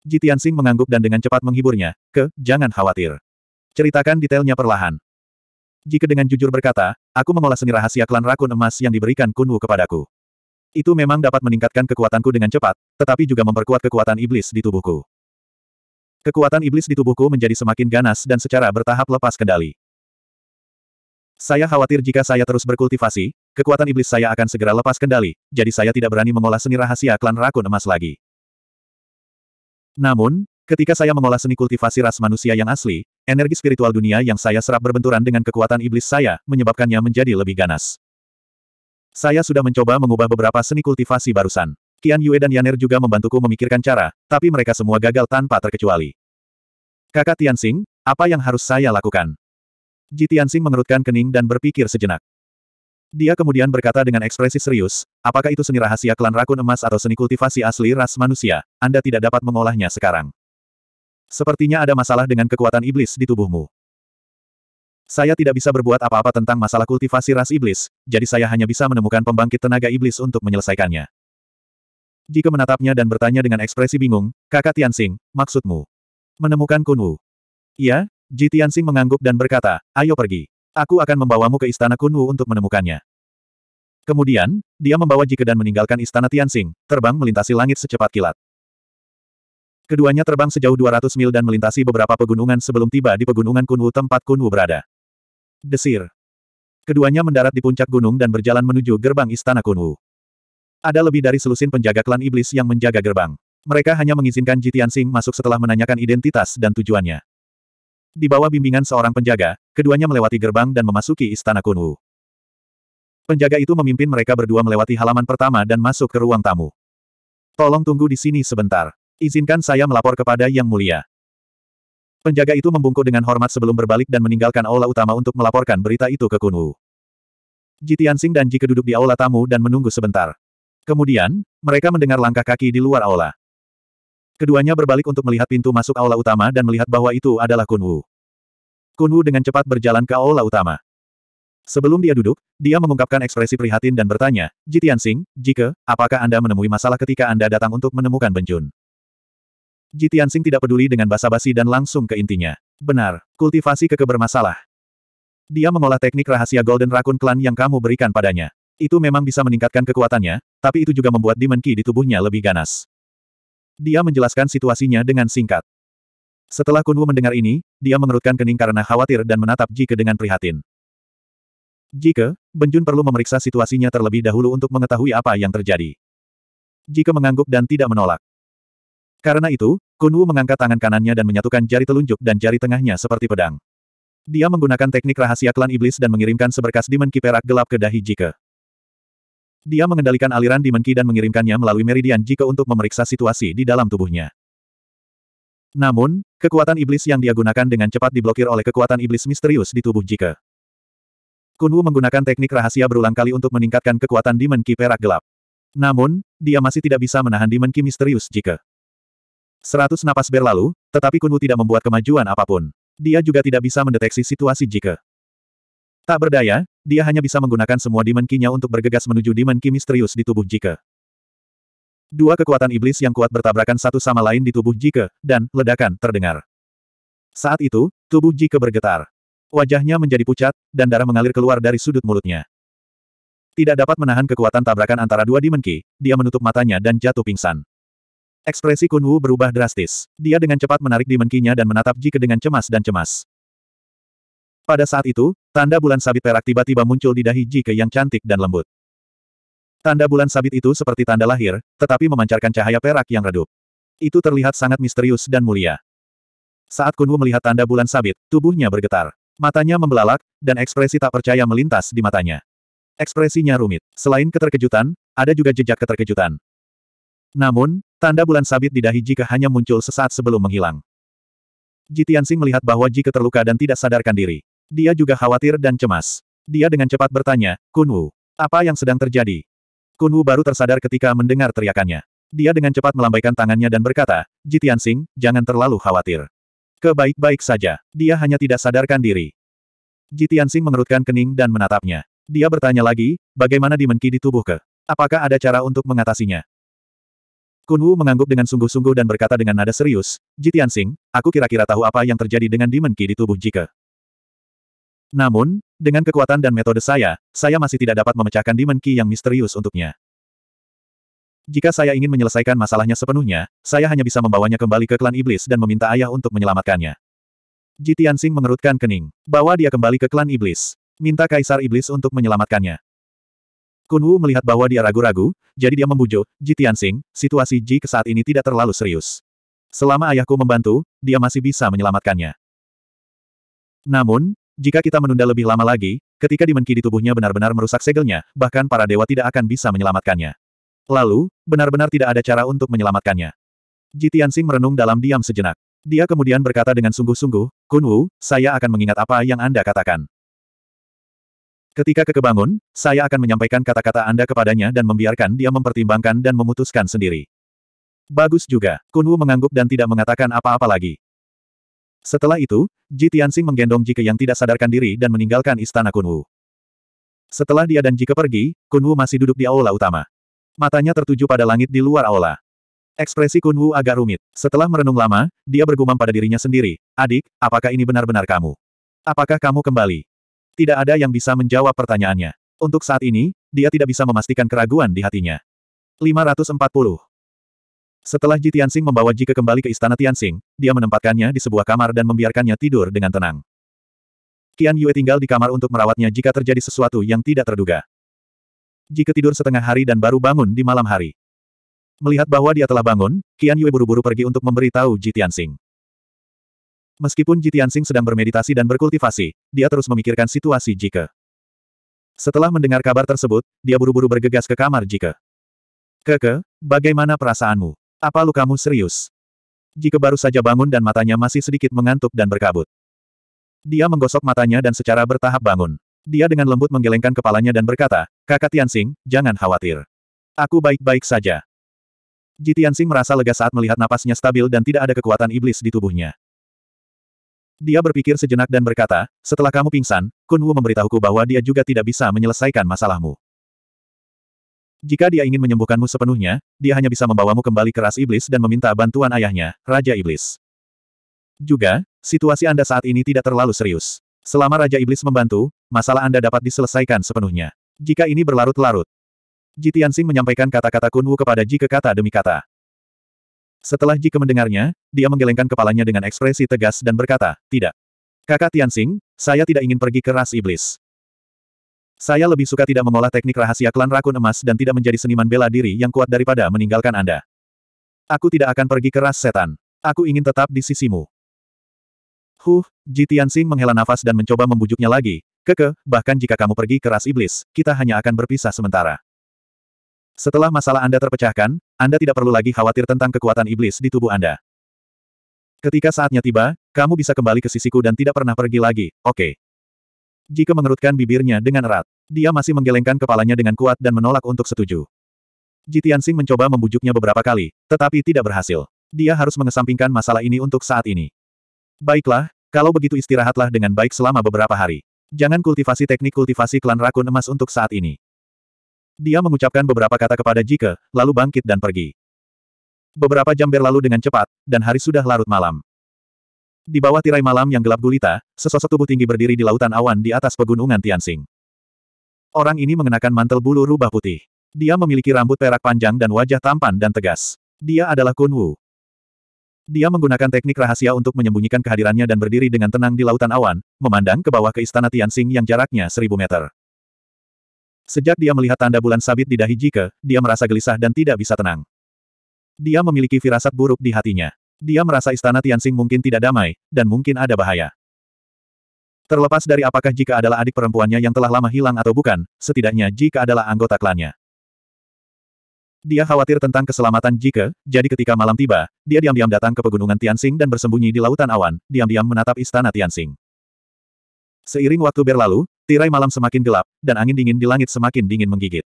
Ji Tianxing mengangguk dan dengan cepat menghiburnya, ke, jangan khawatir. Ceritakan detailnya perlahan. Jika dengan jujur berkata, aku mengolah seni rahasia klan rakun emas yang diberikan Kunwu kepadaku. Itu memang dapat meningkatkan kekuatanku dengan cepat, tetapi juga memperkuat kekuatan iblis di tubuhku. Kekuatan iblis di tubuhku menjadi semakin ganas dan secara bertahap lepas kendali. Saya khawatir jika saya terus berkultivasi, kekuatan iblis saya akan segera lepas kendali, jadi saya tidak berani mengolah seni rahasia klan rakun emas lagi. Namun, Ketika saya mengolah seni kultivasi ras manusia yang asli, energi spiritual dunia yang saya serap berbenturan dengan kekuatan iblis saya, menyebabkannya menjadi lebih ganas. Saya sudah mencoba mengubah beberapa seni kultivasi barusan. Kian Yue dan Yaner juga membantuku memikirkan cara, tapi mereka semua gagal tanpa terkecuali. Kakak Tianxing, apa yang harus saya lakukan? Ji Tianxing mengerutkan kening dan berpikir sejenak. Dia kemudian berkata dengan ekspresi serius, apakah itu seni rahasia klan rakun emas atau seni kultivasi asli ras manusia, Anda tidak dapat mengolahnya sekarang. Sepertinya ada masalah dengan kekuatan iblis di tubuhmu. Saya tidak bisa berbuat apa-apa tentang masalah kultivasi ras iblis, jadi saya hanya bisa menemukan pembangkit tenaga iblis untuk menyelesaikannya. Jika menatapnya dan bertanya dengan ekspresi bingung, kakak Tianxing, maksudmu? Menemukan Kunwu. Iya, Ji Tianxing mengangguk dan berkata, ayo pergi. Aku akan membawamu ke istana Kunwu untuk menemukannya. Kemudian, dia membawa Jike dan meninggalkan istana Tianxing, terbang melintasi langit secepat kilat. Keduanya terbang sejauh 200 mil dan melintasi beberapa pegunungan sebelum tiba di pegunungan Kunwu tempat Kunwu berada. Desir. Keduanya mendarat di puncak gunung dan berjalan menuju gerbang Istana Kunwu. Ada lebih dari selusin penjaga klan iblis yang menjaga gerbang. Mereka hanya mengizinkan Jitian Sing masuk setelah menanyakan identitas dan tujuannya. Di bawah bimbingan seorang penjaga, keduanya melewati gerbang dan memasuki Istana Kunwu. Penjaga itu memimpin mereka berdua melewati halaman pertama dan masuk ke ruang tamu. Tolong tunggu di sini sebentar. Izinkan saya melapor kepada Yang Mulia. Penjaga itu membungkuk dengan hormat sebelum berbalik dan meninggalkan aula utama untuk melaporkan berita itu ke Kunwu. Ji dan Ji keduduk di aula tamu dan menunggu sebentar. Kemudian, mereka mendengar langkah kaki di luar aula. Keduanya berbalik untuk melihat pintu masuk aula utama dan melihat bahwa itu adalah Kunwu. Kunwu dengan cepat berjalan ke aula utama. Sebelum dia duduk, dia mengungkapkan ekspresi prihatin dan bertanya, Jitiansing, Ji, jika, apakah Anda menemui masalah ketika Anda datang untuk menemukan Benjun? Jitiansing Sing tidak peduli dengan basa-basi dan langsung ke intinya. Benar, kultivasi keke bermasalah. Dia mengolah teknik rahasia Golden Rakun Klan yang kamu berikan padanya. Itu memang bisa meningkatkan kekuatannya, tapi itu juga membuat Demon Ki di tubuhnya lebih ganas. Dia menjelaskan situasinya dengan singkat. Setelah Kunwu mendengar ini, dia mengerutkan kening karena khawatir dan menatap Jike dengan prihatin. Jike, Benjun perlu memeriksa situasinya terlebih dahulu untuk mengetahui apa yang terjadi. Jike mengangguk dan tidak menolak. Karena itu, Kunwu mengangkat tangan kanannya dan menyatukan jari telunjuk dan jari tengahnya seperti pedang. Dia menggunakan teknik rahasia klan iblis dan mengirimkan seberkas Ki perak gelap ke dahi Jike. Dia mengendalikan aliran Ki dan mengirimkannya melalui meridian Jike untuk memeriksa situasi di dalam tubuhnya. Namun, kekuatan iblis yang dia gunakan dengan cepat diblokir oleh kekuatan iblis misterius di tubuh Jike. Kunwu menggunakan teknik rahasia berulang kali untuk meningkatkan kekuatan Ki perak gelap. Namun, dia masih tidak bisa menahan Ki misterius Jike. Seratus napas berlalu, tetapi Kunwu tidak membuat kemajuan apapun. Dia juga tidak bisa mendeteksi situasi jika. Tak berdaya, dia hanya bisa menggunakan semua demon nya untuk bergegas menuju demon misterius di tubuh Jika. Dua kekuatan iblis yang kuat bertabrakan satu sama lain di tubuh Jika, dan ledakan terdengar. Saat itu, tubuh Jika bergetar. Wajahnya menjadi pucat, dan darah mengalir keluar dari sudut mulutnya. Tidak dapat menahan kekuatan tabrakan antara dua demon dia menutup matanya dan jatuh pingsan. Ekspresi Kunwu berubah drastis. Dia dengan cepat menarik dimenkinya dan menatap Ji Ke dengan cemas dan cemas. Pada saat itu, tanda bulan sabit perak tiba-tiba muncul di dahi Ji Ke yang cantik dan lembut. Tanda bulan sabit itu seperti tanda lahir, tetapi memancarkan cahaya perak yang redup. Itu terlihat sangat misterius dan mulia. Saat Kunwu melihat tanda bulan sabit, tubuhnya bergetar. Matanya membelalak, dan ekspresi tak percaya melintas di matanya. Ekspresinya rumit. Selain keterkejutan, ada juga jejak keterkejutan. Namun, tanda bulan sabit di dahi jika hanya muncul sesaat sebelum menghilang. Jitiansing melihat bahwa jika terluka dan tidak sadarkan diri. Dia juga khawatir dan cemas. Dia dengan cepat bertanya, Kunwu, apa yang sedang terjadi? Kunwu baru tersadar ketika mendengar teriakannya. Dia dengan cepat melambaikan tangannya dan berkata, Jitiansing, jangan terlalu khawatir. Kebaik-baik saja, dia hanya tidak sadarkan diri. Jitiansing mengerutkan kening dan menatapnya. Dia bertanya lagi, bagaimana dimenki di tubuh ke? Apakah ada cara untuk mengatasinya? Kun Wu mengangguk dengan sungguh-sungguh dan berkata dengan nada serius, Jitian Sing, aku kira-kira tahu apa yang terjadi dengan Demon Ki di tubuh Jike. Namun, dengan kekuatan dan metode saya, saya masih tidak dapat memecahkan Demon Ki yang misterius untuknya. Jika saya ingin menyelesaikan masalahnya sepenuhnya, saya hanya bisa membawanya kembali ke klan iblis dan meminta ayah untuk menyelamatkannya. Jitian Sing mengerutkan kening, bawa dia kembali ke klan iblis. Minta kaisar iblis untuk menyelamatkannya. Kun Wu melihat bahwa dia ragu-ragu, jadi dia membujuk, Ji Tianxing, situasi Ji ke saat ini tidak terlalu serius. Selama ayahku membantu, dia masih bisa menyelamatkannya. Namun, jika kita menunda lebih lama lagi, ketika dimenki di tubuhnya benar-benar merusak segelnya, bahkan para dewa tidak akan bisa menyelamatkannya. Lalu, benar-benar tidak ada cara untuk menyelamatkannya. Ji Tianxing merenung dalam diam sejenak. Dia kemudian berkata dengan sungguh-sungguh, Kun Wu, saya akan mengingat apa yang Anda katakan. Ketika kekebangun, saya akan menyampaikan kata-kata Anda kepadanya dan membiarkan dia mempertimbangkan dan memutuskan sendiri. Bagus juga, Kun Wu mengangguk dan tidak mengatakan apa-apa lagi. Setelah itu, Ji Tianxing menggendong Jike yang tidak sadarkan diri dan meninggalkan istana Kun Wu. Setelah dia dan Jike pergi, Kun Wu masih duduk di aula utama. Matanya tertuju pada langit di luar aula. Ekspresi Kun Wu agak rumit. Setelah merenung lama, dia bergumam pada dirinya sendiri, Adik, apakah ini benar-benar kamu? Apakah kamu kembali? Tidak ada yang bisa menjawab pertanyaannya. Untuk saat ini, dia tidak bisa memastikan keraguan di hatinya. 540. Setelah Ji Tianxing membawa Ji ke kembali ke istana Tianxing, dia menempatkannya di sebuah kamar dan membiarkannya tidur dengan tenang. Qian Yue tinggal di kamar untuk merawatnya jika terjadi sesuatu yang tidak terduga. Ji ketidur setengah hari dan baru bangun di malam hari. Melihat bahwa dia telah bangun, Qian Yue buru-buru pergi untuk memberitahu Ji Tianxing. Meskipun Jitiansing sedang bermeditasi dan berkultivasi, dia terus memikirkan situasi Jike. Setelah mendengar kabar tersebut, dia buru-buru bergegas ke kamar Jike. Keke, bagaimana perasaanmu? Apa lukamu serius? Jike baru saja bangun dan matanya masih sedikit mengantuk dan berkabut. Dia menggosok matanya dan secara bertahap bangun. Dia dengan lembut menggelengkan kepalanya dan berkata, Kakak Tianxing, jangan khawatir. Aku baik-baik saja. Jitiansing merasa lega saat melihat napasnya stabil dan tidak ada kekuatan iblis di tubuhnya. Dia berpikir sejenak dan berkata, setelah kamu pingsan, Kun Wu memberitahuku bahwa dia juga tidak bisa menyelesaikan masalahmu. Jika dia ingin menyembuhkanmu sepenuhnya, dia hanya bisa membawamu kembali ke ras iblis dan meminta bantuan ayahnya, Raja Iblis. Juga, situasi Anda saat ini tidak terlalu serius. Selama Raja Iblis membantu, masalah Anda dapat diselesaikan sepenuhnya. Jika ini berlarut-larut. Jitian Sing menyampaikan kata-kata Kun Wu kepada Ji ke kata demi kata. Setelah Jike mendengarnya, dia menggelengkan kepalanya dengan ekspresi tegas dan berkata, tidak. Kakak Tianxing, saya tidak ingin pergi ke ras iblis. Saya lebih suka tidak mengolah teknik rahasia klan rakun emas dan tidak menjadi seniman bela diri yang kuat daripada meninggalkan Anda. Aku tidak akan pergi ke ras setan. Aku ingin tetap di sisimu. Huh, Ji Tianxing menghela nafas dan mencoba membujuknya lagi. Keke, bahkan jika kamu pergi ke ras iblis, kita hanya akan berpisah sementara. Setelah masalah Anda terpecahkan, Anda tidak perlu lagi khawatir tentang kekuatan iblis di tubuh Anda. Ketika saatnya tiba, kamu bisa kembali ke sisiku dan tidak pernah pergi lagi, oke. Okay. Jika mengerutkan bibirnya dengan erat, dia masih menggelengkan kepalanya dengan kuat dan menolak untuk setuju. Singh mencoba membujuknya beberapa kali, tetapi tidak berhasil. Dia harus mengesampingkan masalah ini untuk saat ini. Baiklah, kalau begitu istirahatlah dengan baik selama beberapa hari. Jangan kultivasi teknik kultivasi klan rakun emas untuk saat ini. Dia mengucapkan beberapa kata kepada Jike, lalu bangkit dan pergi. Beberapa jam berlalu dengan cepat, dan hari sudah larut malam. Di bawah tirai malam yang gelap gulita, sesosok tubuh tinggi berdiri di lautan awan di atas pegunungan Tianxing. Orang ini mengenakan mantel bulu rubah putih. Dia memiliki rambut perak panjang dan wajah tampan dan tegas. Dia adalah Kun Wu. Dia menggunakan teknik rahasia untuk menyembunyikan kehadirannya dan berdiri dengan tenang di lautan awan, memandang ke bawah ke istana Tianxing yang jaraknya seribu meter. Sejak dia melihat tanda bulan sabit di dahi Jike, dia merasa gelisah dan tidak bisa tenang. Dia memiliki firasat buruk di hatinya. Dia merasa istana Tianxing mungkin tidak damai, dan mungkin ada bahaya. Terlepas dari apakah Jika adalah adik perempuannya yang telah lama hilang atau bukan, setidaknya Jika adalah anggota klannya. Dia khawatir tentang keselamatan Jika, jadi ketika malam tiba, dia diam-diam datang ke pegunungan Tianxing dan bersembunyi di lautan awan, diam-diam menatap istana Tianxing. Seiring waktu berlalu, Tirai malam semakin gelap, dan angin dingin di langit semakin dingin menggigit.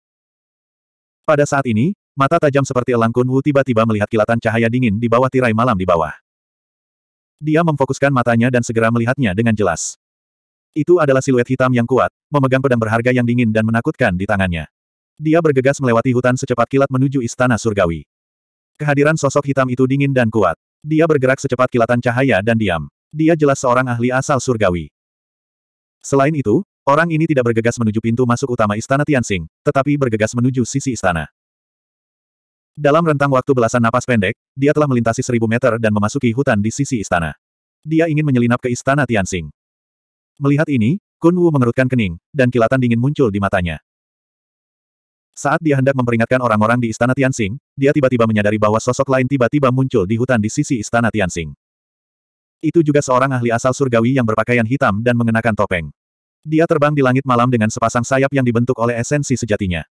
Pada saat ini, mata tajam seperti elang Kunwu tiba-tiba melihat kilatan cahaya dingin di bawah tirai malam di bawah. Dia memfokuskan matanya dan segera melihatnya dengan jelas. Itu adalah siluet hitam yang kuat, memegang pedang berharga yang dingin dan menakutkan di tangannya. Dia bergegas melewati hutan secepat kilat menuju istana surgawi. Kehadiran sosok hitam itu dingin dan kuat. Dia bergerak secepat kilatan cahaya dan diam. Dia jelas seorang ahli asal surgawi. Selain itu, Orang ini tidak bergegas menuju pintu masuk utama istana Tianxing, tetapi bergegas menuju sisi istana. Dalam rentang waktu belasan napas pendek, dia telah melintasi seribu meter dan memasuki hutan di sisi istana. Dia ingin menyelinap ke istana Tianxing. Melihat ini, Kun Wu mengerutkan kening, dan kilatan dingin muncul di matanya. Saat dia hendak memperingatkan orang-orang di istana Tianxing, dia tiba-tiba menyadari bahwa sosok lain tiba-tiba muncul di hutan di sisi istana Tianxing. Itu juga seorang ahli asal surgawi yang berpakaian hitam dan mengenakan topeng. Dia terbang di langit malam dengan sepasang sayap yang dibentuk oleh esensi sejatinya.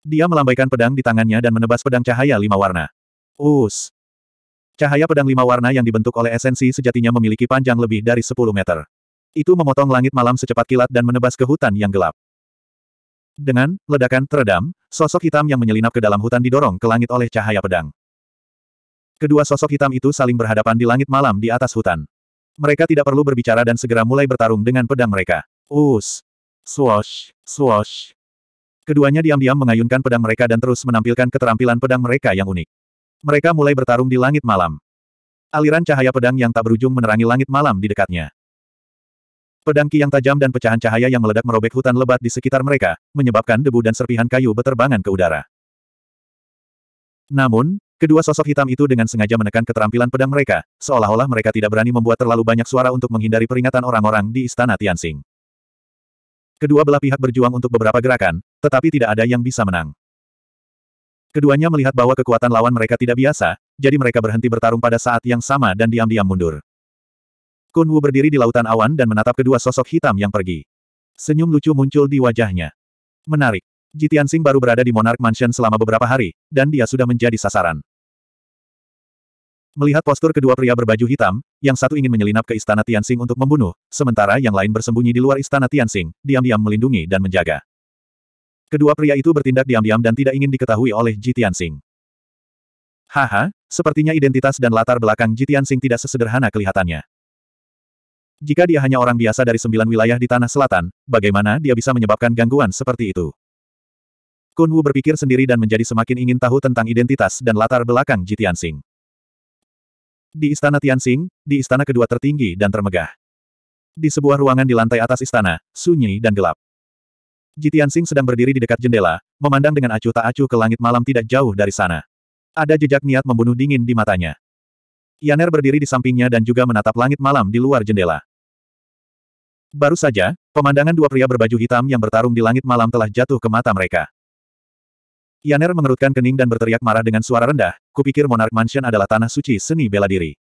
Dia melambaikan pedang di tangannya dan menebas pedang cahaya lima warna. Us. Cahaya pedang lima warna yang dibentuk oleh esensi sejatinya memiliki panjang lebih dari 10 meter. Itu memotong langit malam secepat kilat dan menebas ke hutan yang gelap. Dengan ledakan teredam, sosok hitam yang menyelinap ke dalam hutan didorong ke langit oleh cahaya pedang. Kedua sosok hitam itu saling berhadapan di langit malam di atas hutan. Mereka tidak perlu berbicara dan segera mulai bertarung dengan pedang mereka. Us! Swash! Swash! Keduanya diam-diam mengayunkan pedang mereka dan terus menampilkan keterampilan pedang mereka yang unik. Mereka mulai bertarung di langit malam. Aliran cahaya pedang yang tak berujung menerangi langit malam di dekatnya. Pedang ki yang tajam dan pecahan cahaya yang meledak merobek hutan lebat di sekitar mereka, menyebabkan debu dan serpihan kayu berterbangan ke udara. Namun, Kedua sosok hitam itu dengan sengaja menekan keterampilan pedang mereka, seolah-olah mereka tidak berani membuat terlalu banyak suara untuk menghindari peringatan orang-orang di istana Tianxing. Kedua belah pihak berjuang untuk beberapa gerakan, tetapi tidak ada yang bisa menang. Keduanya melihat bahwa kekuatan lawan mereka tidak biasa, jadi mereka berhenti bertarung pada saat yang sama dan diam-diam mundur. Kun Wu berdiri di lautan awan dan menatap kedua sosok hitam yang pergi. Senyum lucu muncul di wajahnya. Menarik. Jitian Sing baru berada di Monarch Mansion selama beberapa hari, dan dia sudah menjadi sasaran. Melihat postur kedua pria berbaju hitam, yang satu ingin menyelinap ke istana Tian Tianxing untuk membunuh, sementara yang lain bersembunyi di luar istana Tian Tianxing, diam-diam melindungi dan menjaga. Kedua pria itu bertindak diam-diam dan tidak ingin diketahui oleh Ji Sing. Haha, sepertinya identitas dan latar belakang Ji Sing tidak sesederhana kelihatannya. Jika dia hanya orang biasa dari sembilan wilayah di Tanah Selatan, bagaimana dia bisa menyebabkan gangguan seperti itu? Kun Wu berpikir sendiri dan menjadi semakin ingin tahu tentang identitas dan latar belakang Ji Tianxing. Di istana Tianxing, di istana kedua tertinggi dan termegah. Di sebuah ruangan di lantai atas istana, sunyi dan gelap. Ji Tianxing sedang berdiri di dekat jendela, memandang dengan acuh tak acuh ke langit malam tidak jauh dari sana. Ada jejak niat membunuh dingin di matanya. Yaner berdiri di sampingnya dan juga menatap langit malam di luar jendela. Baru saja, pemandangan dua pria berbaju hitam yang bertarung di langit malam telah jatuh ke mata mereka. Yaner mengerutkan kening dan berteriak marah dengan suara rendah, kupikir Monarch Mansion adalah tanah suci seni bela diri.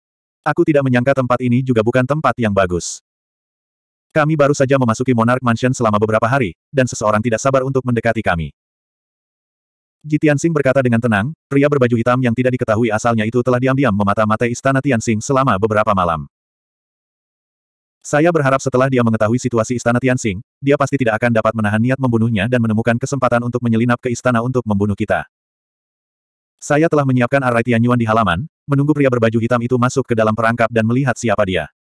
Aku tidak menyangka tempat ini juga bukan tempat yang bagus. Kami baru saja memasuki Monarch Mansion selama beberapa hari, dan seseorang tidak sabar untuk mendekati kami. Jitian Sing berkata dengan tenang, pria berbaju hitam yang tidak diketahui asalnya itu telah diam-diam memata-matai istana Tianxing selama beberapa malam. Saya berharap setelah dia mengetahui situasi istana Tianxing, dia pasti tidak akan dapat menahan niat membunuhnya dan menemukan kesempatan untuk menyelinap ke istana untuk membunuh kita. Saya telah menyiapkan arai Tianyuan di halaman, menunggu pria berbaju hitam itu masuk ke dalam perangkap dan melihat siapa dia.